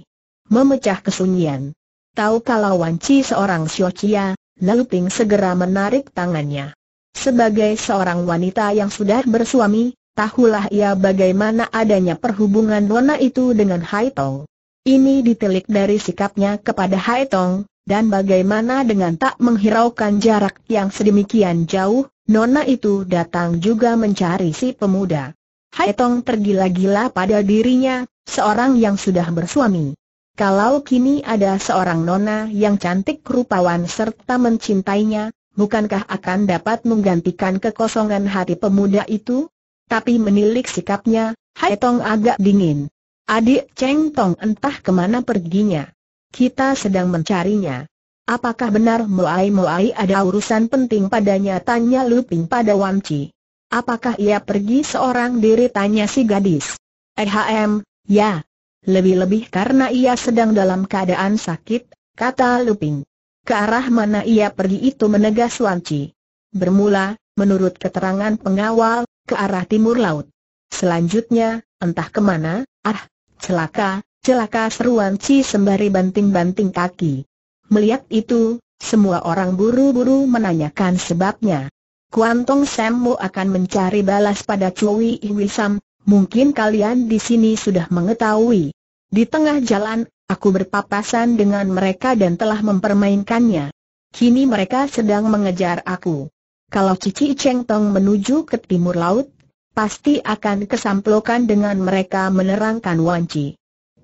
memecah kesunyian. Tahu kalau Wan Chi seorang Chia, lalu Ping segera menarik tangannya. Sebagai seorang wanita yang sudah bersuami, tahulah ia bagaimana adanya perhubungan Lona itu dengan Hai Tong. Ini ditelik dari sikapnya kepada Hai Tong, dan bagaimana dengan tak menghiraukan jarak yang sedemikian jauh, Nona itu datang juga mencari si pemuda. Hai Tong tergila-gila pada dirinya, seorang yang sudah bersuami. Kalau kini ada seorang nona yang cantik rupawan serta mencintainya, bukankah akan dapat menggantikan kekosongan hati pemuda itu? Tapi menilik sikapnya, Hai Tong agak dingin. Adik Cheng Tong entah kemana perginya. Kita sedang mencarinya. Apakah benar Moai Moai ada urusan penting padanya tanya Luping pada Wan Chi. Apakah ia pergi seorang diri tanya si gadis. Ehm, ya. Lebih-lebih karena ia sedang dalam keadaan sakit, kata Luping. Ke arah mana ia pergi itu menegas Wan Chi. Bermula, menurut keterangan pengawal, ke arah timur laut. Selanjutnya, entah kemana, ah, celaka, celaka seruan Chi sembari banting-banting kaki. Melihat itu, semua orang buru-buru menanyakan sebabnya. Kuantong Sembo akan mencari balas pada Cui Iwisam, mungkin kalian di sini sudah mengetahui. Di tengah jalan, aku berpapasan dengan mereka dan telah mempermainkannya. Kini mereka sedang mengejar aku. Kalau Cici Cheng Tong menuju ke timur laut, pasti akan kesamplokan dengan mereka menerangkan Wanci.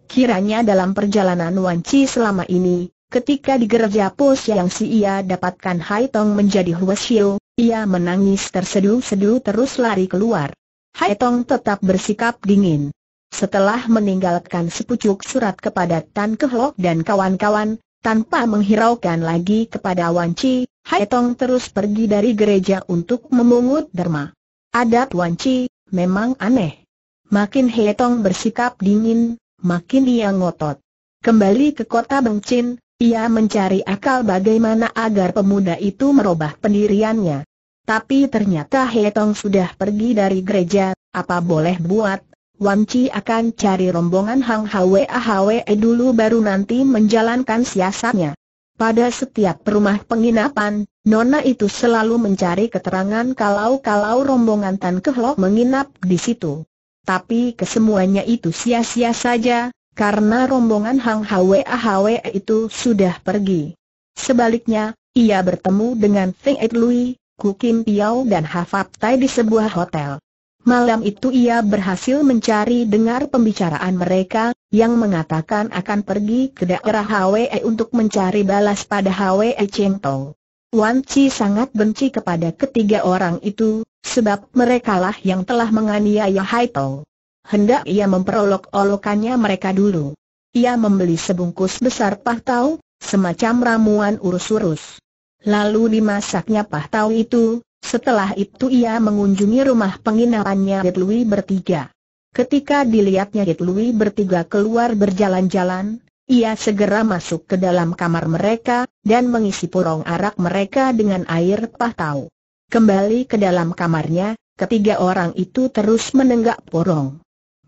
Kiranya dalam perjalanan Wanci selama ini, Ketika di gereja pos yang si ia dapatkan Hai Tong menjadi Huashiu, ia menangis terseduh-seduh terus lari keluar. Hai Tong tetap bersikap dingin. Setelah meninggalkan sepucuk surat kepada Tan Kehlok dan kawan-kawan, tanpa menghiraukan lagi kepada Wan Chi, Hai Tong terus pergi dari gereja untuk memungut derma. Adat Wan Chi, memang aneh. Makin Hai Tong bersikap dingin, makin ia ngotot. Kembali ke kota Bengcin, ia mencari akal bagaimana agar pemuda itu merubah pendiriannya. Tapi ternyata Hetong sudah pergi dari gereja, apa boleh buat, Wan Chi akan cari rombongan Hang Hwe Hwe dulu baru nanti menjalankan siasatnya. Pada setiap rumah penginapan, Nona itu selalu mencari keterangan kalau-kalau rombongan Tan Kehlok menginap di situ. Tapi kesemuanya itu sia-sia saja, karena rombongan Hang Hwe Hwe itu sudah pergi. Sebaliknya, ia bertemu dengan Feng Ed Lui, Ku Kim Piao dan Hafat Tai di sebuah hotel. Malam itu ia berhasil mencari dengar pembicaraan mereka, yang mengatakan akan pergi ke daerah Hwe untuk mencari balas pada Hwe Cheng Tong. Wan Chi sangat benci kepada ketiga orang itu, sebab merekalah yang telah menganiaya Hai Tong hendak ia memperolok-olokannya mereka dulu. Ia membeli sebungkus besar pahtau, semacam ramuan urus-urus. Lalu dimasaknya pahtau itu, setelah itu ia mengunjungi rumah penginapannya Rit bertiga. Ketika dilihatnya Rit bertiga keluar berjalan-jalan, ia segera masuk ke dalam kamar mereka, dan mengisi porong arak mereka dengan air pahtau. Kembali ke dalam kamarnya, ketiga orang itu terus menenggak porong.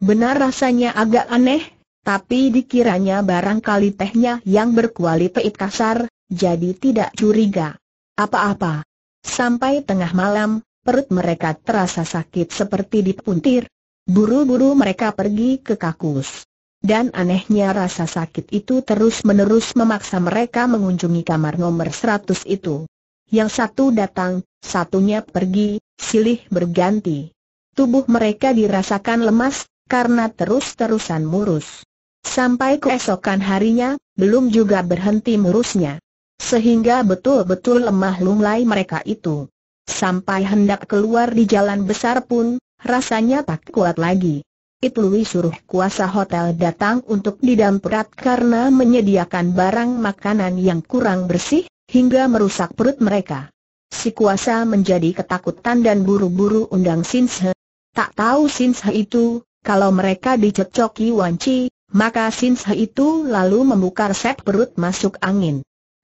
Benar rasanya agak aneh, tapi dikiranya barangkali tehnya yang berkualitas kasar, jadi tidak curiga. Apa-apa. Sampai tengah malam, perut mereka terasa sakit seperti dipuntir. Buru-buru mereka pergi ke kakus. Dan anehnya rasa sakit itu terus-menerus memaksa mereka mengunjungi kamar nomor 100 itu. Yang satu datang, satunya pergi, silih berganti. Tubuh mereka dirasakan lemas, karena terus-terusan murus. Sampai keesokan harinya, belum juga berhenti murusnya. Sehingga betul-betul lemah lunglai mereka itu. Sampai hendak keluar di jalan besar pun, rasanya tak kuat lagi. Itlui suruh kuasa hotel datang untuk didamperat karena menyediakan barang makanan yang kurang bersih, hingga merusak perut mereka. Si kuasa menjadi ketakutan dan buru-buru undang Sinshe. Tak tahu Sinshe itu, kalau mereka dicecoki wanci, maka Sinsa itu lalu membuka resep perut masuk angin.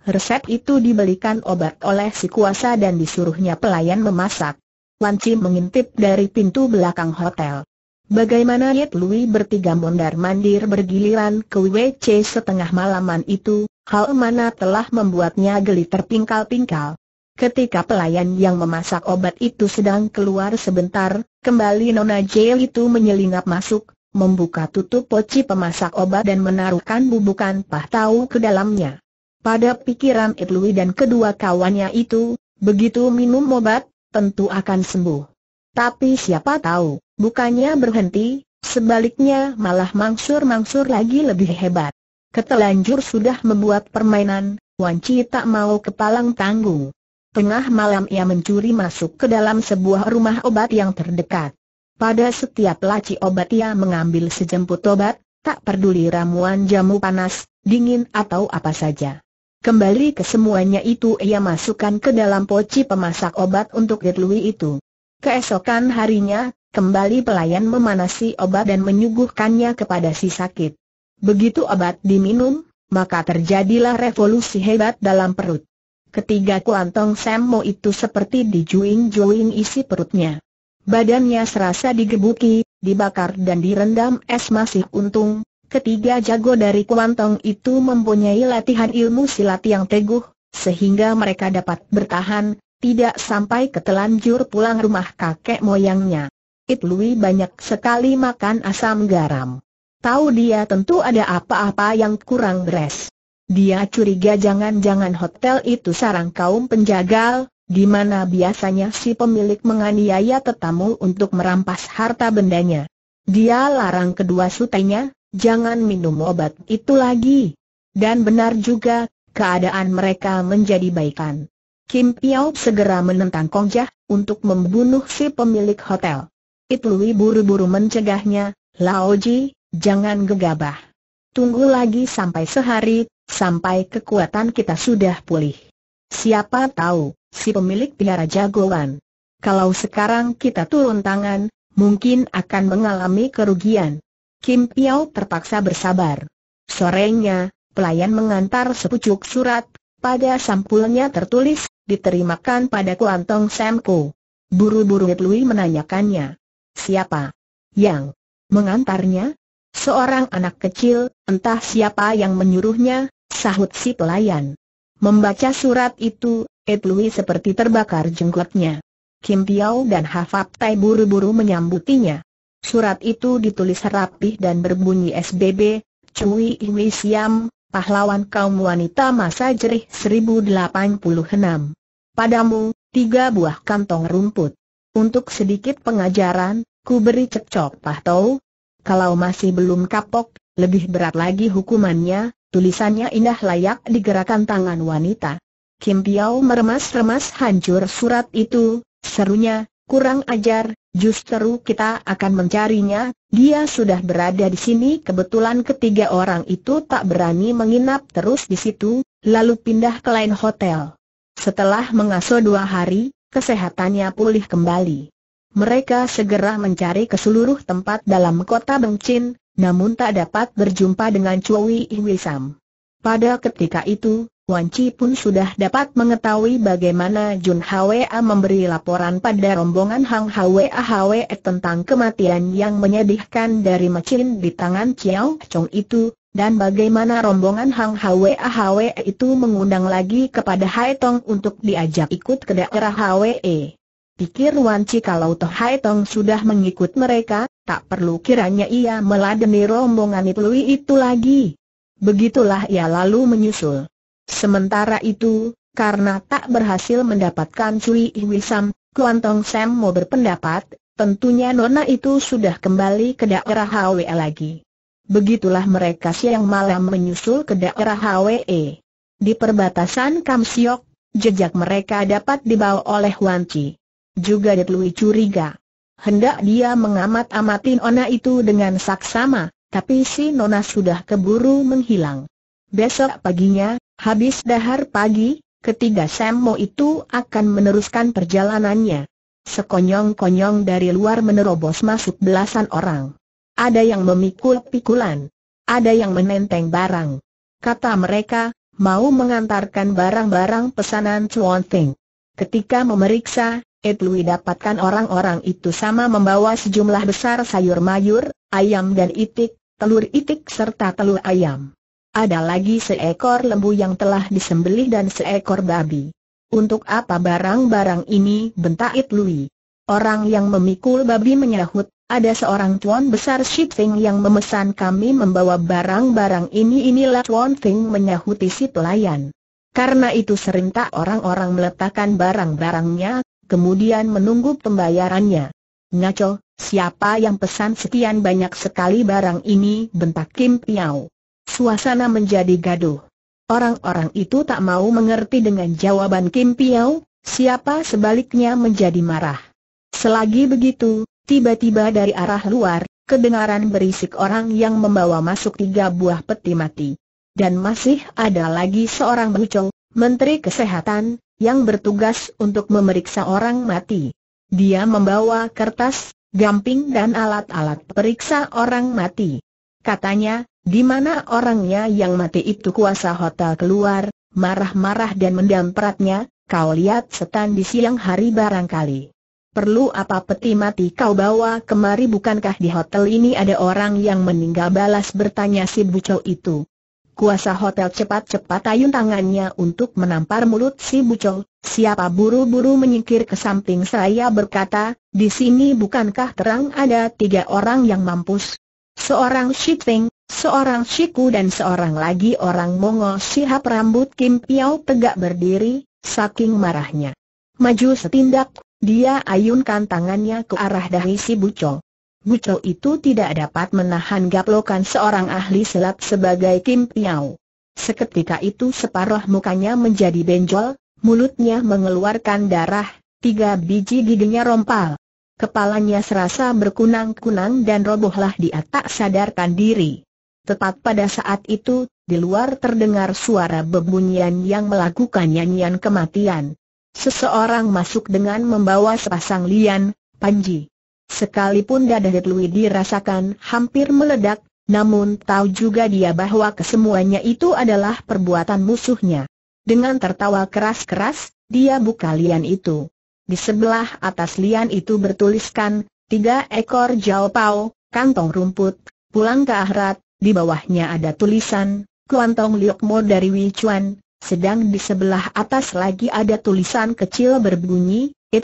Resep itu dibelikan obat oleh si kuasa dan disuruhnya pelayan memasak. Wanci mengintip dari pintu belakang hotel. Bagaimana Yit Lui bertiga mondar-mandir bergiliran ke WC setengah malaman itu, hal mana telah membuatnya geli terpingkal-pingkal. Ketika pelayan yang memasak obat itu sedang keluar sebentar, Kembali Nona Jail itu menyelinap masuk, membuka tutup poci pemasak obat dan menaruhkan bubukan tahu ke dalamnya. Pada pikiran Edlui dan kedua kawannya itu, begitu minum obat, tentu akan sembuh. Tapi siapa tahu, bukannya berhenti, sebaliknya malah mangsur-mangsur lagi lebih hebat. Ketelanjur sudah membuat permainan, Wanci tak mau kepalang tanggung. Tengah malam ia mencuri masuk ke dalam sebuah rumah obat yang terdekat. Pada setiap laci obat ia mengambil sejemput obat, tak peduli ramuan jamu panas, dingin atau apa saja. Kembali ke semuanya itu ia masukkan ke dalam poci pemasak obat untuk Getlui itu. Keesokan harinya, kembali pelayan memanasi obat dan menyuguhkannya kepada si sakit. Begitu obat diminum, maka terjadilah revolusi hebat dalam perut. Ketiga kuantong semo itu seperti dijuing-juing isi perutnya. Badannya serasa digebuki, dibakar dan direndam es masih untung. Ketiga jago dari kuantong itu mempunyai latihan ilmu silat yang teguh, sehingga mereka dapat bertahan, tidak sampai ketelanjur pulang rumah kakek moyangnya. Itlui banyak sekali makan asam garam. Tahu dia tentu ada apa-apa yang kurang beres. Dia curiga jangan-jangan hotel itu sarang kaum penjagal, di mana biasanya si pemilik menganiaya tetamu untuk merampas harta bendanya. Dia larang kedua sutenya, jangan minum obat itu lagi. Dan benar juga, keadaan mereka menjadi baikan. Kim Piao segera menentang Kong Jah untuk membunuh si pemilik hotel. Itlui buru-buru mencegahnya, Lao Ji, jangan gegabah. Tunggu lagi sampai sehari, sampai kekuatan kita sudah pulih. Siapa tahu, si pemilik pihara jagoan. Kalau sekarang kita turun tangan, mungkin akan mengalami kerugian. Kim Piao terpaksa bersabar. Sorenya, pelayan mengantar sepucuk surat, pada sampulnya tertulis, diterimakan pada Kuantong Semko. Buru-buru Lui menanyakannya. Siapa? Yang? Mengantarnya? Seorang anak kecil, entah siapa yang menyuruhnya, sahut si pelayan. Membaca surat itu, Lui seperti terbakar jenggotnya. Kim Piao dan Hafab Tai buru-buru menyambutinya. Surat itu ditulis rapih dan berbunyi SBB, Cui Iwi Siam, pahlawan kaum wanita masa jerih 1086. Padamu, tiga buah kantong rumput. Untuk sedikit pengajaran, ku beri cekcok pah tau. Kalau masih belum kapok, lebih berat lagi hukumannya, Tulisannya indah layak digerakkan tangan wanita. Kim Piao meremas-remas hancur surat itu, serunya, kurang ajar, justru kita akan mencarinya, dia sudah berada di sini kebetulan ketiga orang itu tak berani menginap terus di situ, lalu pindah ke lain hotel. Setelah mengasuh dua hari, kesehatannya pulih kembali. Mereka segera mencari ke seluruh tempat dalam kota Bengcin, namun tak dapat berjumpa dengan Chui Iwisam. Pada ketika itu, Wan Chi pun sudah dapat mengetahui bagaimana Jun Hwa memberi laporan pada rombongan Hang Hwa Hwa tentang kematian yang menyedihkan dari mesin di tangan Chiao Chong itu, dan bagaimana rombongan Hang Hwa Hwa itu mengundang lagi kepada Hai Tong untuk diajak ikut ke daerah Hwa. Pikir Wan Ci kalau Toh Hai Tong sudah mengikut mereka, tak perlu kiranya ia meladeni rombongan Itlui itu lagi. Begitulah ia lalu menyusul. Sementara itu, karena tak berhasil mendapatkan Cui Iwi Sam, Kuan Tong Sam mau berpendapat, tentunya Nona itu sudah kembali ke daerah Hwe lagi. Begitulah mereka siang malam menyusul ke daerah Hwe. Di perbatasan Kam Siok, jejak mereka dapat dibawa oleh Wan Ci juga dipenuhi curiga. Hendak dia mengamat-amati nona itu dengan saksama, tapi si nona sudah keburu menghilang. Besok paginya, habis dahar pagi, ketiga Semmo itu akan meneruskan perjalanannya. Sekonyong-konyong dari luar menerobos masuk belasan orang. Ada yang memikul pikulan. Ada yang menenteng barang. Kata mereka, mau mengantarkan barang-barang pesanan Chuan Ketika memeriksa, Edlui dapatkan orang-orang itu sama membawa sejumlah besar sayur mayur, ayam dan itik, telur itik serta telur ayam. Ada lagi seekor lembu yang telah disembelih dan seekor babi. Untuk apa barang-barang ini bentak Edlui? Orang yang memikul babi menyahut, ada seorang tuan besar Shiping yang memesan kami membawa barang-barang ini inilah tuan Ting menyahuti si pelayan. Karena itu serentak orang-orang meletakkan barang-barangnya, kemudian menunggu pembayarannya. Ngaco, siapa yang pesan sekian banyak sekali barang ini bentak Kim Piao. Suasana menjadi gaduh. Orang-orang itu tak mau mengerti dengan jawaban Kim Piao, siapa sebaliknya menjadi marah. Selagi begitu, tiba-tiba dari arah luar, kedengaran berisik orang yang membawa masuk tiga buah peti mati. Dan masih ada lagi seorang bucol, Menteri Kesehatan, yang bertugas untuk memeriksa orang mati. Dia membawa kertas, gamping dan alat-alat periksa orang mati. Katanya, di mana orangnya yang mati itu kuasa hotel keluar, marah-marah dan mendampratnya, kau lihat setan di siang hari barangkali. Perlu apa peti mati kau bawa kemari bukankah di hotel ini ada orang yang meninggal balas bertanya si bucau itu. Kuasa hotel cepat-cepat ayun tangannya untuk menampar mulut si Bucol, siapa buru-buru menyingkir ke samping saya berkata, di sini bukankah terang ada tiga orang yang mampus? Seorang Shiting, seorang Shiku dan seorang lagi orang Mongol sihap rambut Kim Piao tegak berdiri, saking marahnya. Maju setindak, dia ayunkan tangannya ke arah dahi si Bucol. Buco itu tidak dapat menahan gaplokan seorang ahli selat sebagai Kim Piao. Seketika itu separuh mukanya menjadi benjol, mulutnya mengeluarkan darah, tiga biji giginya rompal. Kepalanya serasa berkunang-kunang dan robohlah dia tak sadarkan diri. Tepat pada saat itu, di luar terdengar suara bebunyian yang melakukan nyanyian kematian. Seseorang masuk dengan membawa sepasang lian, panji. Sekalipun dada Detlui dirasakan hampir meledak, namun tahu juga dia bahwa kesemuanya itu adalah perbuatan musuhnya. Dengan tertawa keras-keras, dia buka lian itu. Di sebelah atas lian itu bertuliskan, tiga ekor pau, kantong rumput, pulang ke akhirat, di bawahnya ada tulisan, kuantong liokmo dari Wichuan, sedang di sebelah atas lagi ada tulisan kecil berbunyi, It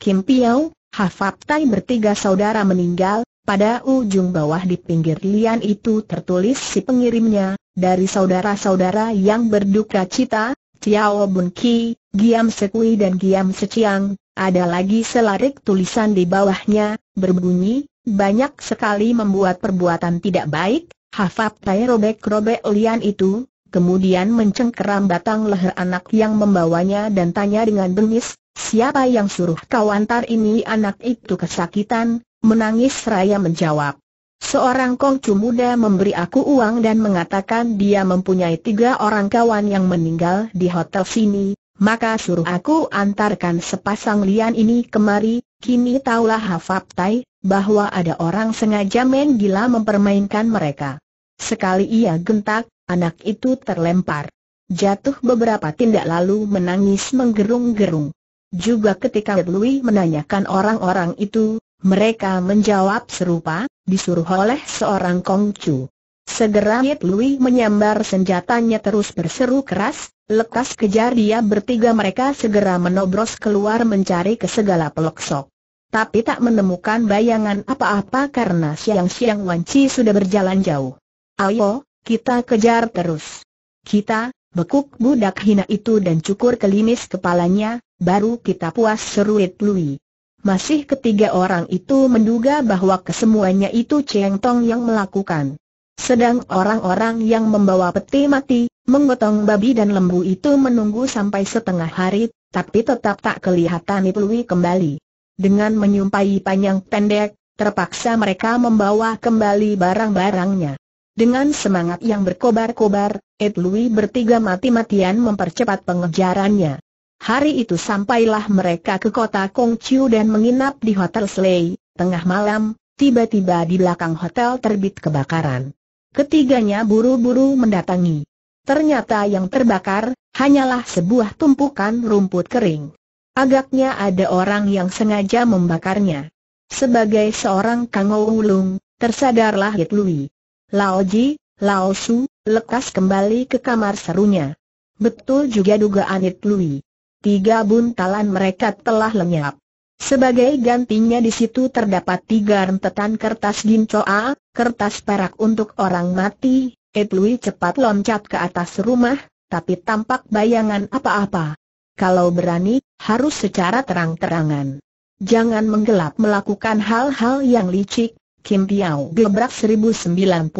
Kim Piao, Tai bertiga saudara meninggal, pada ujung bawah di pinggir lian itu tertulis si pengirimnya, dari saudara-saudara yang berduka cita, Tiao Bun Ki, Giam Sekui dan Giam Seciang, ada lagi selarik tulisan di bawahnya, berbunyi, banyak sekali membuat perbuatan tidak baik, Hafab Tai robek-robek lian itu, kemudian mencengkeram batang leher anak yang membawanya dan tanya dengan bengis, Siapa yang suruh kau antar ini anak itu kesakitan? Menangis seraya menjawab. Seorang kongcu muda memberi aku uang dan mengatakan dia mempunyai tiga orang kawan yang meninggal di hotel sini, maka suruh aku antarkan sepasang lian ini kemari, kini taulah Hafab Tai, bahwa ada orang sengaja main gila mempermainkan mereka. Sekali ia gentak, anak itu terlempar. Jatuh beberapa tindak lalu menangis menggerung-gerung. Juga ketika Lui menanyakan orang-orang itu, mereka menjawab serupa, disuruh oleh seorang Kongcu. Segera Yit Lui menyambar senjatanya terus berseru keras, lekas kejar dia bertiga mereka segera menobros keluar mencari ke segala peloksok tapi tak menemukan bayangan apa-apa karena siang-siang Wanci sudah berjalan jauh. Ayo, kita kejar terus. Kita, bekuk budak hina itu dan cukur kelimis kepalanya, baru kita puas seru Lui. Masih ketiga orang itu menduga bahwa kesemuanya itu Cheng Tong yang melakukan. Sedang orang-orang yang membawa peti mati, menggotong babi dan lembu itu menunggu sampai setengah hari, tapi tetap tak kelihatan Lui kembali. Dengan menyumpai panjang pendek, terpaksa mereka membawa kembali barang-barangnya. Dengan semangat yang berkobar-kobar, Ed Lui bertiga mati-matian mempercepat pengejarannya. Hari itu sampailah mereka ke kota Chiu dan menginap di Hotel Slay. Tengah malam, tiba-tiba di belakang hotel terbit kebakaran. Ketiganya buru-buru mendatangi. Ternyata yang terbakar, hanyalah sebuah tumpukan rumput kering. Agaknya ada orang yang sengaja membakarnya. Sebagai seorang Kang ulung, tersadarlah Hit Lui. Lao Ji, Lao Su, lekas kembali ke kamar serunya. Betul juga dugaan Hit Lui tiga buntalan mereka telah lenyap. Sebagai gantinya di situ terdapat tiga rentetan kertas gincoa, kertas perak untuk orang mati, Lui cepat loncat ke atas rumah, tapi tampak bayangan apa-apa. Kalau berani, harus secara terang-terangan. Jangan menggelap melakukan hal-hal yang licik, Kim Piao Gebrak 1090.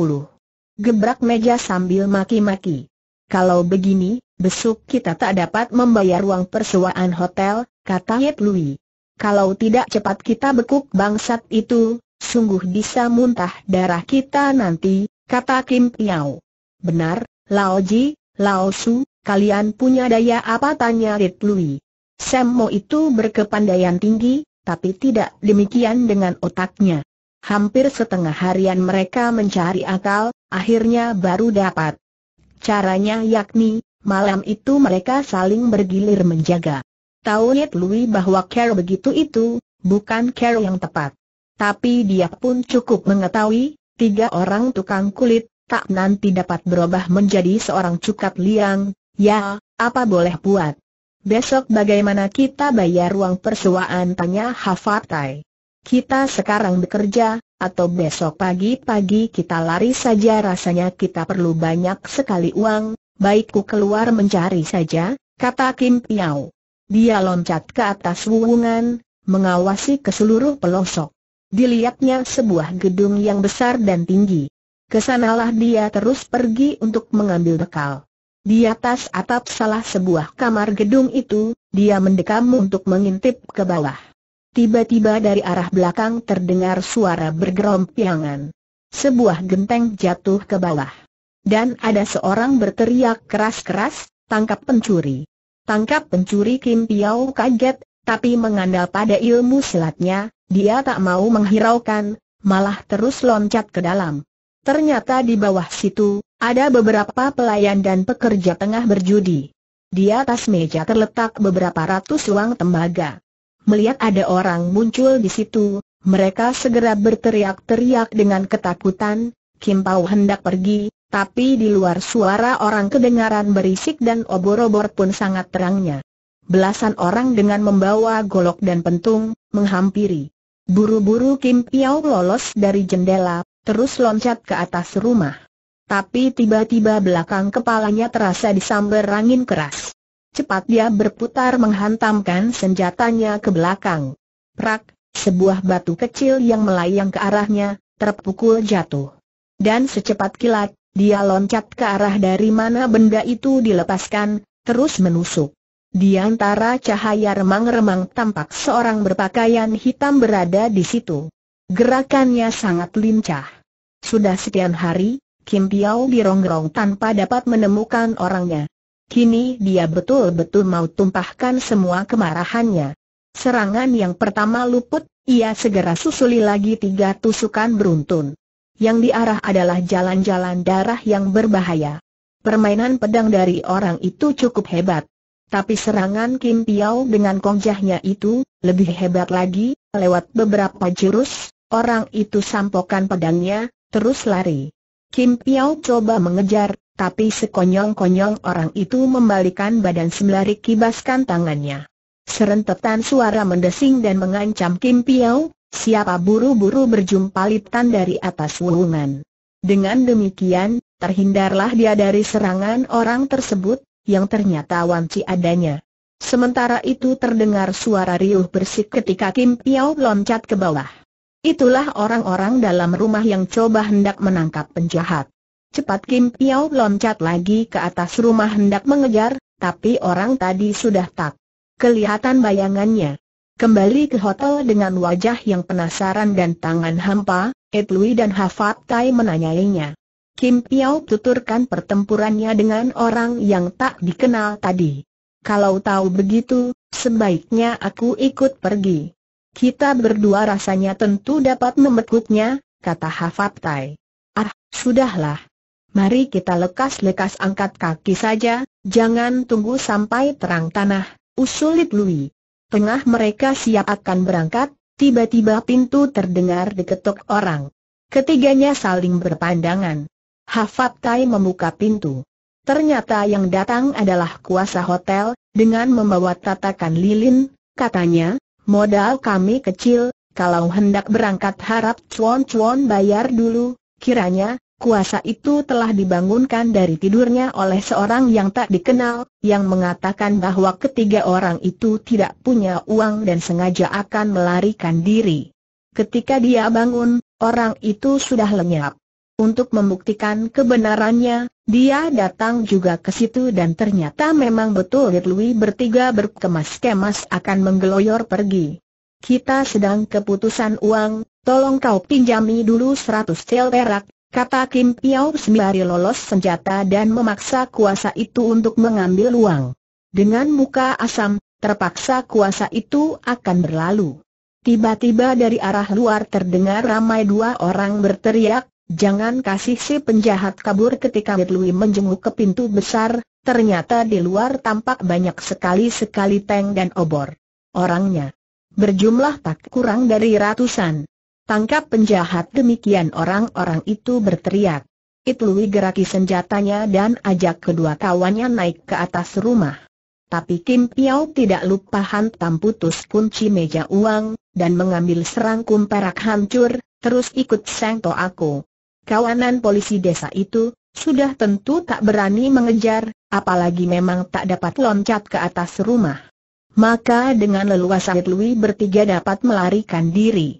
Gebrak meja sambil maki-maki. Kalau begini, besok kita tak dapat membayar uang persewaan hotel, kata Yip Lui. Kalau tidak cepat kita bekuk bangsat itu, sungguh bisa muntah darah kita nanti, kata Kim Piao. Benar, Lao Ji, Lao Su, kalian punya daya apa tanya Yip Lui. Semmo itu berkepandaian tinggi, tapi tidak demikian dengan otaknya. Hampir setengah harian mereka mencari akal, akhirnya baru dapat caranya yakni, malam itu mereka saling bergilir menjaga. Tahu Yet Lui bahwa Carol begitu itu, bukan Carol yang tepat. Tapi dia pun cukup mengetahui, tiga orang tukang kulit, tak nanti dapat berubah menjadi seorang cukat liang, ya, apa boleh buat. Besok bagaimana kita bayar uang persuaan tanya Hafatai. Kita sekarang bekerja, atau besok pagi-pagi kita lari saja rasanya kita perlu banyak sekali uang, baik ku keluar mencari saja, kata Kim Piao. Dia loncat ke atas wuwungan, mengawasi ke seluruh pelosok. Dilihatnya sebuah gedung yang besar dan tinggi. Kesanalah dia terus pergi untuk mengambil bekal. Di atas atap salah sebuah kamar gedung itu, dia mendekam untuk mengintip ke bawah. Tiba-tiba dari arah belakang terdengar suara bergerompiangan. Sebuah genteng jatuh ke bawah. Dan ada seorang berteriak keras-keras, tangkap pencuri. Tangkap pencuri Kim Piao kaget, tapi mengandal pada ilmu silatnya, dia tak mau menghiraukan, malah terus loncat ke dalam. Ternyata di bawah situ, ada beberapa pelayan dan pekerja tengah berjudi. Di atas meja terletak beberapa ratus uang tembaga. Melihat ada orang muncul di situ, mereka segera berteriak-teriak dengan ketakutan, Kim Pau hendak pergi, tapi di luar suara orang kedengaran berisik dan obor-obor pun sangat terangnya. Belasan orang dengan membawa golok dan pentung, menghampiri. Buru-buru Kim Piao lolos dari jendela, terus loncat ke atas rumah. Tapi tiba-tiba belakang kepalanya terasa disambar angin keras. Cepat dia berputar menghantamkan senjatanya ke belakang. Prak, sebuah batu kecil yang melayang ke arahnya, terpukul jatuh. Dan secepat kilat, dia loncat ke arah dari mana benda itu dilepaskan, terus menusuk. Di antara cahaya remang-remang tampak seorang berpakaian hitam berada di situ. Gerakannya sangat lincah. Sudah sekian hari, Kim Piao dirongrong tanpa dapat menemukan orangnya. Kini dia betul-betul mau tumpahkan semua kemarahannya. Serangan yang pertama luput, ia segera susuli lagi tiga tusukan beruntun. Yang diarah adalah jalan-jalan darah yang berbahaya. Permainan pedang dari orang itu cukup hebat. Tapi serangan Kim Piao dengan kongjahnya itu, lebih hebat lagi, lewat beberapa jurus, orang itu sampokan pedangnya, terus lari. Kim Piao coba mengejar, tapi sekonyong-konyong orang itu membalikan badan sembari kibaskan tangannya. Serentetan suara mendesing dan mengancam Kim Piao, siapa buru-buru berjumpa berjumpalitan dari atas wuhungan. Dengan demikian, terhindarlah dia dari serangan orang tersebut, yang ternyata wanci adanya. Sementara itu terdengar suara riuh bersik ketika Kim Piao loncat ke bawah. Itulah orang-orang dalam rumah yang coba hendak menangkap penjahat. Cepat Kim Piao loncat lagi ke atas rumah hendak mengejar, tapi orang tadi sudah tak kelihatan bayangannya. Kembali ke hotel dengan wajah yang penasaran dan tangan hampa, Etlui dan Hafat Tai menanyainya. Kim Piao tuturkan pertempurannya dengan orang yang tak dikenal tadi. Kalau tahu begitu, sebaiknya aku ikut pergi. Kita berdua rasanya tentu dapat memetuknya, kata Hafat Tai. Ah, sudahlah, Mari kita lekas-lekas angkat kaki saja, jangan tunggu sampai terang tanah, usulit Lui. Tengah mereka siap akan berangkat, tiba-tiba pintu terdengar diketuk orang. Ketiganya saling berpandangan. Hafat Tai membuka pintu. Ternyata yang datang adalah kuasa hotel, dengan membawa tatakan lilin, katanya, modal kami kecil, kalau hendak berangkat harap cuan-cuan bayar dulu, kiranya, Kuasa itu telah dibangunkan dari tidurnya oleh seorang yang tak dikenal, yang mengatakan bahwa ketiga orang itu tidak punya uang dan sengaja akan melarikan diri. Ketika dia bangun, orang itu sudah lenyap. Untuk membuktikan kebenarannya, dia datang juga ke situ dan ternyata memang betul Lui bertiga berkemas-kemas akan menggeloyor pergi. Kita sedang keputusan uang, tolong kau pinjami dulu 100 sel perak, Kata Kim Piao sembari lolos senjata dan memaksa kuasa itu untuk mengambil uang. Dengan muka asam, terpaksa kuasa itu akan berlalu. Tiba-tiba dari arah luar terdengar ramai dua orang berteriak, jangan kasih si penjahat kabur ketika Mitlui menjenguk ke pintu besar, ternyata di luar tampak banyak sekali-sekali tank dan obor. Orangnya berjumlah tak kurang dari ratusan. Tangkap penjahat demikian orang-orang itu berteriak. Itului geraki senjatanya dan ajak kedua kawannya naik ke atas rumah. Tapi Kim Piao tidak lupa hantam putus kunci meja uang, dan mengambil serangkum perak hancur, terus ikut Seng To aku. Kawanan polisi desa itu, sudah tentu tak berani mengejar, apalagi memang tak dapat loncat ke atas rumah. Maka dengan leluasa Itului bertiga dapat melarikan diri.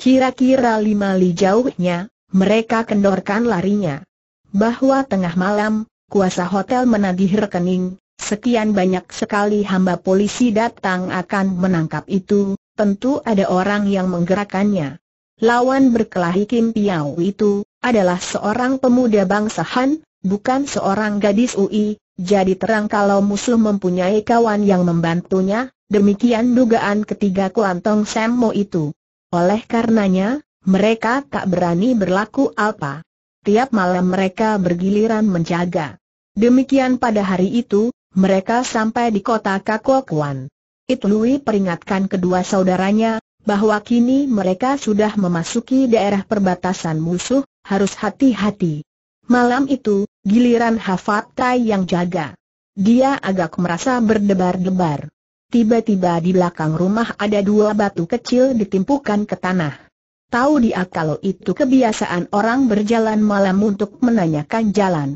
Kira-kira lima li jauhnya, mereka kendorkan larinya. Bahwa tengah malam, kuasa hotel menagih rekening, sekian banyak sekali hamba polisi datang akan menangkap itu, tentu ada orang yang menggerakkannya. Lawan berkelahi Kim Piau itu, adalah seorang pemuda bangsa Han, bukan seorang gadis UI, jadi terang kalau musuh mempunyai kawan yang membantunya, demikian dugaan ketiga Kuantong Sammo itu. Oleh karenanya, mereka tak berani berlaku alpa. Tiap malam mereka bergiliran menjaga. Demikian pada hari itu, mereka sampai di kota Kakokuan. Itlui Lui peringatkan kedua saudaranya, bahwa kini mereka sudah memasuki daerah perbatasan musuh, harus hati-hati. Malam itu, giliran Hafat yang jaga. Dia agak merasa berdebar-debar. Tiba-tiba di belakang rumah ada dua batu kecil ditimpukan ke tanah. Tahu dia kalau itu kebiasaan orang berjalan malam untuk menanyakan jalan.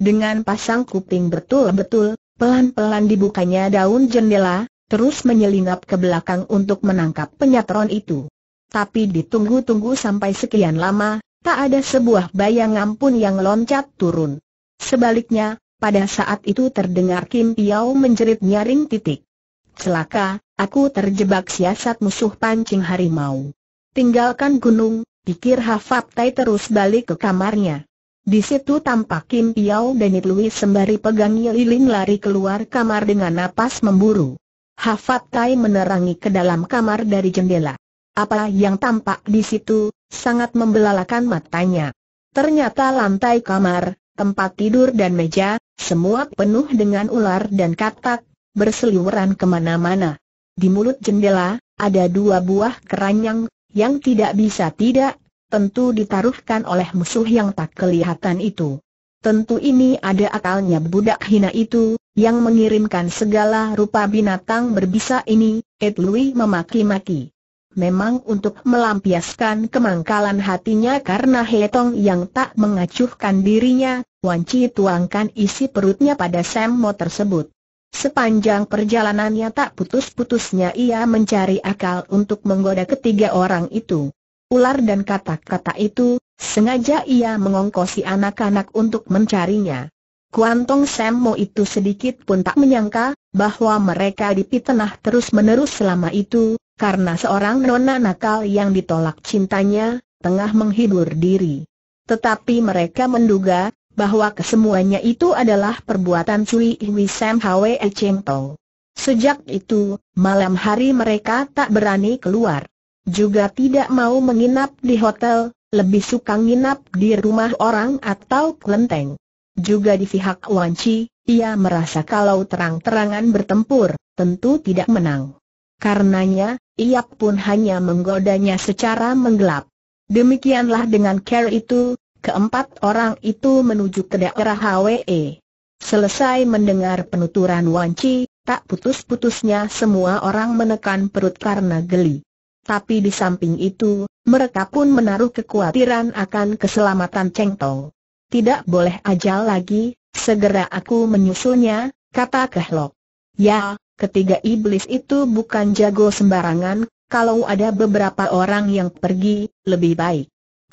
Dengan pasang kuping betul-betul, pelan-pelan dibukanya daun jendela, terus menyelinap ke belakang untuk menangkap penyatron itu. Tapi ditunggu-tunggu sampai sekian lama, tak ada sebuah bayangan pun yang loncat turun. Sebaliknya, pada saat itu terdengar Kim Piao menjerit nyaring titik. Celaka, aku terjebak siasat musuh pancing harimau. Tinggalkan gunung, pikir Hafat Tai terus balik ke kamarnya. Di situ tampak Kim Piao dan It Louis sembari pegang lilin lari keluar kamar dengan napas memburu. Hafat Tai menerangi ke dalam kamar dari jendela. Apa yang tampak di situ, sangat membelalakan matanya. Ternyata lantai kamar, tempat tidur dan meja, semua penuh dengan ular dan katak, berseliweran kemana-mana. Di mulut jendela, ada dua buah keranjang yang tidak bisa tidak, tentu ditaruhkan oleh musuh yang tak kelihatan itu. Tentu ini ada akalnya budak hina itu, yang mengirimkan segala rupa binatang berbisa ini, Ed Lui memaki-maki. Memang untuk melampiaskan kemangkalan hatinya karena Hetong yang tak mengacuhkan dirinya, Wanci tuangkan isi perutnya pada Sam Mo tersebut. Sepanjang perjalanannya tak putus-putusnya ia mencari akal untuk menggoda ketiga orang itu. Ular dan kata-kata itu, sengaja ia mengongkosi anak-anak untuk mencarinya. Kuantong Semmo itu sedikit pun tak menyangka, bahwa mereka dipitnah terus-menerus selama itu, karena seorang nona nakal yang ditolak cintanya, tengah menghibur diri. Tetapi mereka menduga, bahwa kesemuanya itu adalah perbuatan Cui Hui Sam Hwe Cheng Tong. Sejak itu, malam hari mereka tak berani keluar. Juga tidak mau menginap di hotel, lebih suka nginap di rumah orang atau kelenteng. Juga di pihak Wan Chi, ia merasa kalau terang-terangan bertempur, tentu tidak menang. Karenanya, ia pun hanya menggodanya secara menggelap. Demikianlah dengan care itu, keempat orang itu menuju ke daerah HWE. Selesai mendengar penuturan Wanci, tak putus-putusnya semua orang menekan perut karena geli. Tapi di samping itu, mereka pun menaruh kekhawatiran akan keselamatan Cheng Tong. Tidak boleh ajal lagi, segera aku menyusulnya, kata Kehlok. Ya, ketiga iblis itu bukan jago sembarangan, kalau ada beberapa orang yang pergi, lebih baik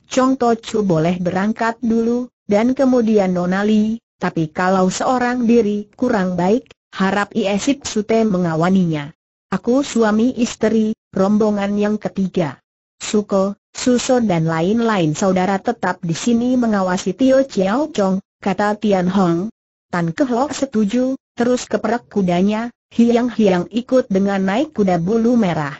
Chong Tochu boleh berangkat dulu, dan kemudian Nona Li, tapi kalau seorang diri kurang baik, harap Iesip Sute mengawaninya. Aku suami istri, rombongan yang ketiga. Suko, Suso dan lain-lain saudara tetap di sini mengawasi Tio Chiao Chong, kata Tian Hong. Tan Ke Kehlok setuju, terus keperak kudanya, hiang-hiang ikut dengan naik kuda bulu merah.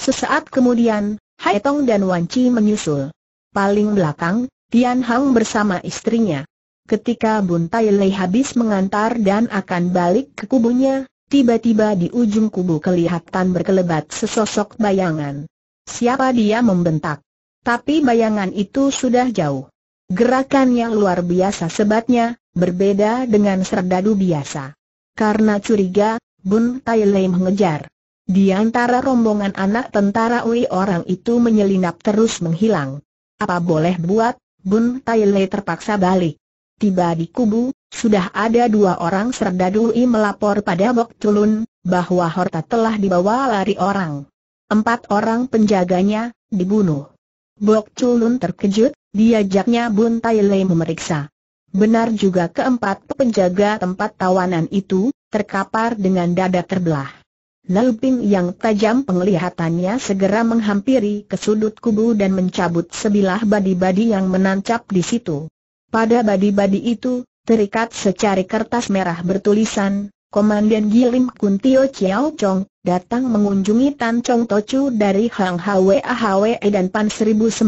Sesaat kemudian, Hai Tong dan Wan Chi menyusul paling belakang, Tian Hang bersama istrinya. Ketika Bun Tai Lei habis mengantar dan akan balik ke kubunya, tiba-tiba di ujung kubu kelihatan berkelebat sesosok bayangan. Siapa dia membentak? Tapi bayangan itu sudah jauh. Gerakannya luar biasa sebatnya, berbeda dengan serdadu biasa. Karena curiga, Bun Tai Lei mengejar. Di antara rombongan anak tentara Wei orang itu menyelinap terus menghilang. Apa boleh buat, Bun Taile terpaksa balik. Tiba di kubu, sudah ada dua orang serdadu i melapor pada Bok Culun, bahwa Horta telah dibawa lari orang. Empat orang penjaganya, dibunuh. Bok Culun terkejut, diajaknya Bun Taile memeriksa. Benar juga keempat penjaga tempat tawanan itu, terkapar dengan dada terbelah. Lalbing yang tajam penglihatannya segera menghampiri ke sudut kubu dan mencabut sebilah badi-badi yang menancap di situ. Pada badi-badi itu, terikat secari kertas merah bertulisan, Komandan Gilim Kuntio Chiao Chong, datang mengunjungi Tan Chong Tochu dari Hang Hwe Ahwe dan Pan 1096.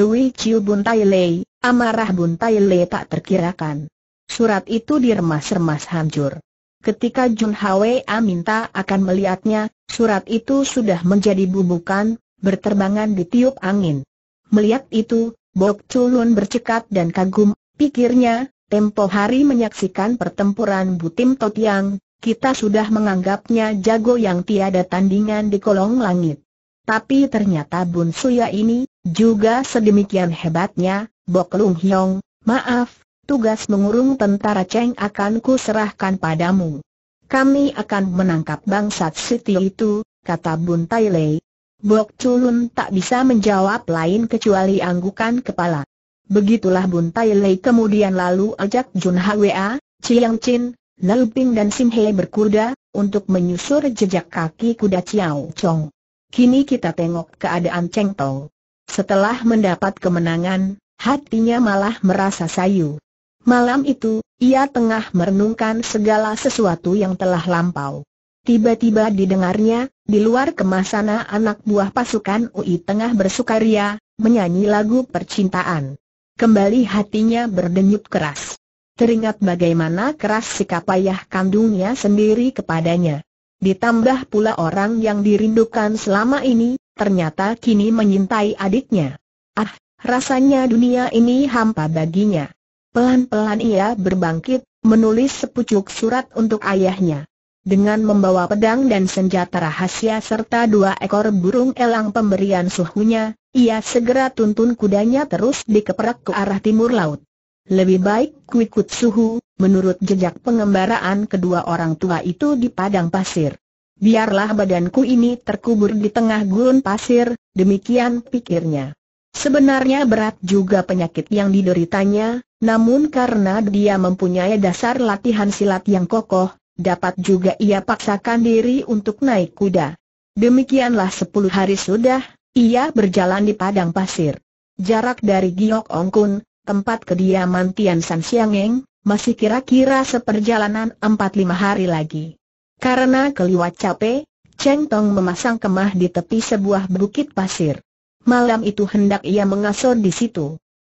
Lui Chiu Bun Tai Lei, amarah Bun Tai Lei tak terkirakan. Surat itu diremas-remas hancur. Ketika Jun Hwa minta akan melihatnya, surat itu sudah menjadi bubukan, berterbangan di tiup angin. Melihat itu, Bok Chulun bercekat dan kagum, pikirnya, tempo hari menyaksikan pertempuran Butim Totiang, kita sudah menganggapnya jago yang tiada tandingan di kolong langit. Tapi ternyata Bun Suya ini, juga sedemikian hebatnya, Bok Lung Hyong, maaf, tugas mengurung tentara Cheng akan kuserahkan padamu. Kami akan menangkap bangsat Siti itu, kata Bun Tai Lei. Bok Culun tak bisa menjawab lain kecuali anggukan kepala. Begitulah Bun Tai Lei kemudian lalu ajak Jun Hwa, Chiang Chin, Lau Ping dan Sim He berkuda, untuk menyusur jejak kaki kuda Chiao Chong. Kini kita tengok keadaan Cheng Tong. Setelah mendapat kemenangan, hatinya malah merasa sayu. Malam itu, ia tengah merenungkan segala sesuatu yang telah lampau. Tiba-tiba didengarnya, di luar kemasana anak buah pasukan UI tengah bersukaria, menyanyi lagu percintaan. Kembali hatinya berdenyut keras. Teringat bagaimana keras sikap ayah kandungnya sendiri kepadanya. Ditambah pula orang yang dirindukan selama ini, ternyata kini menyintai adiknya. Ah, rasanya dunia ini hampa baginya. Pelan-pelan ia berbangkit, menulis sepucuk surat untuk ayahnya. Dengan membawa pedang dan senjata rahasia serta dua ekor burung elang pemberian suhunya, ia segera tuntun kudanya terus dikeperak ke arah timur laut. Lebih baik kuikut suhu, menurut jejak pengembaraan kedua orang tua itu di padang pasir. Biarlah badanku ini terkubur di tengah gurun pasir, demikian pikirnya. Sebenarnya berat juga penyakit yang dideritanya, namun karena dia mempunyai dasar latihan silat yang kokoh, dapat juga ia paksakan diri untuk naik kuda. Demikianlah sepuluh hari sudah, ia berjalan di padang pasir. Jarak dari Giok Ongkun, tempat kediaman Tian San Siangeng, masih kira-kira seperjalanan 4-5 hari lagi. Karena keliwat capek, Cheng Tong memasang kemah di tepi sebuah bukit pasir. Malam itu hendak ia mengasur di situ.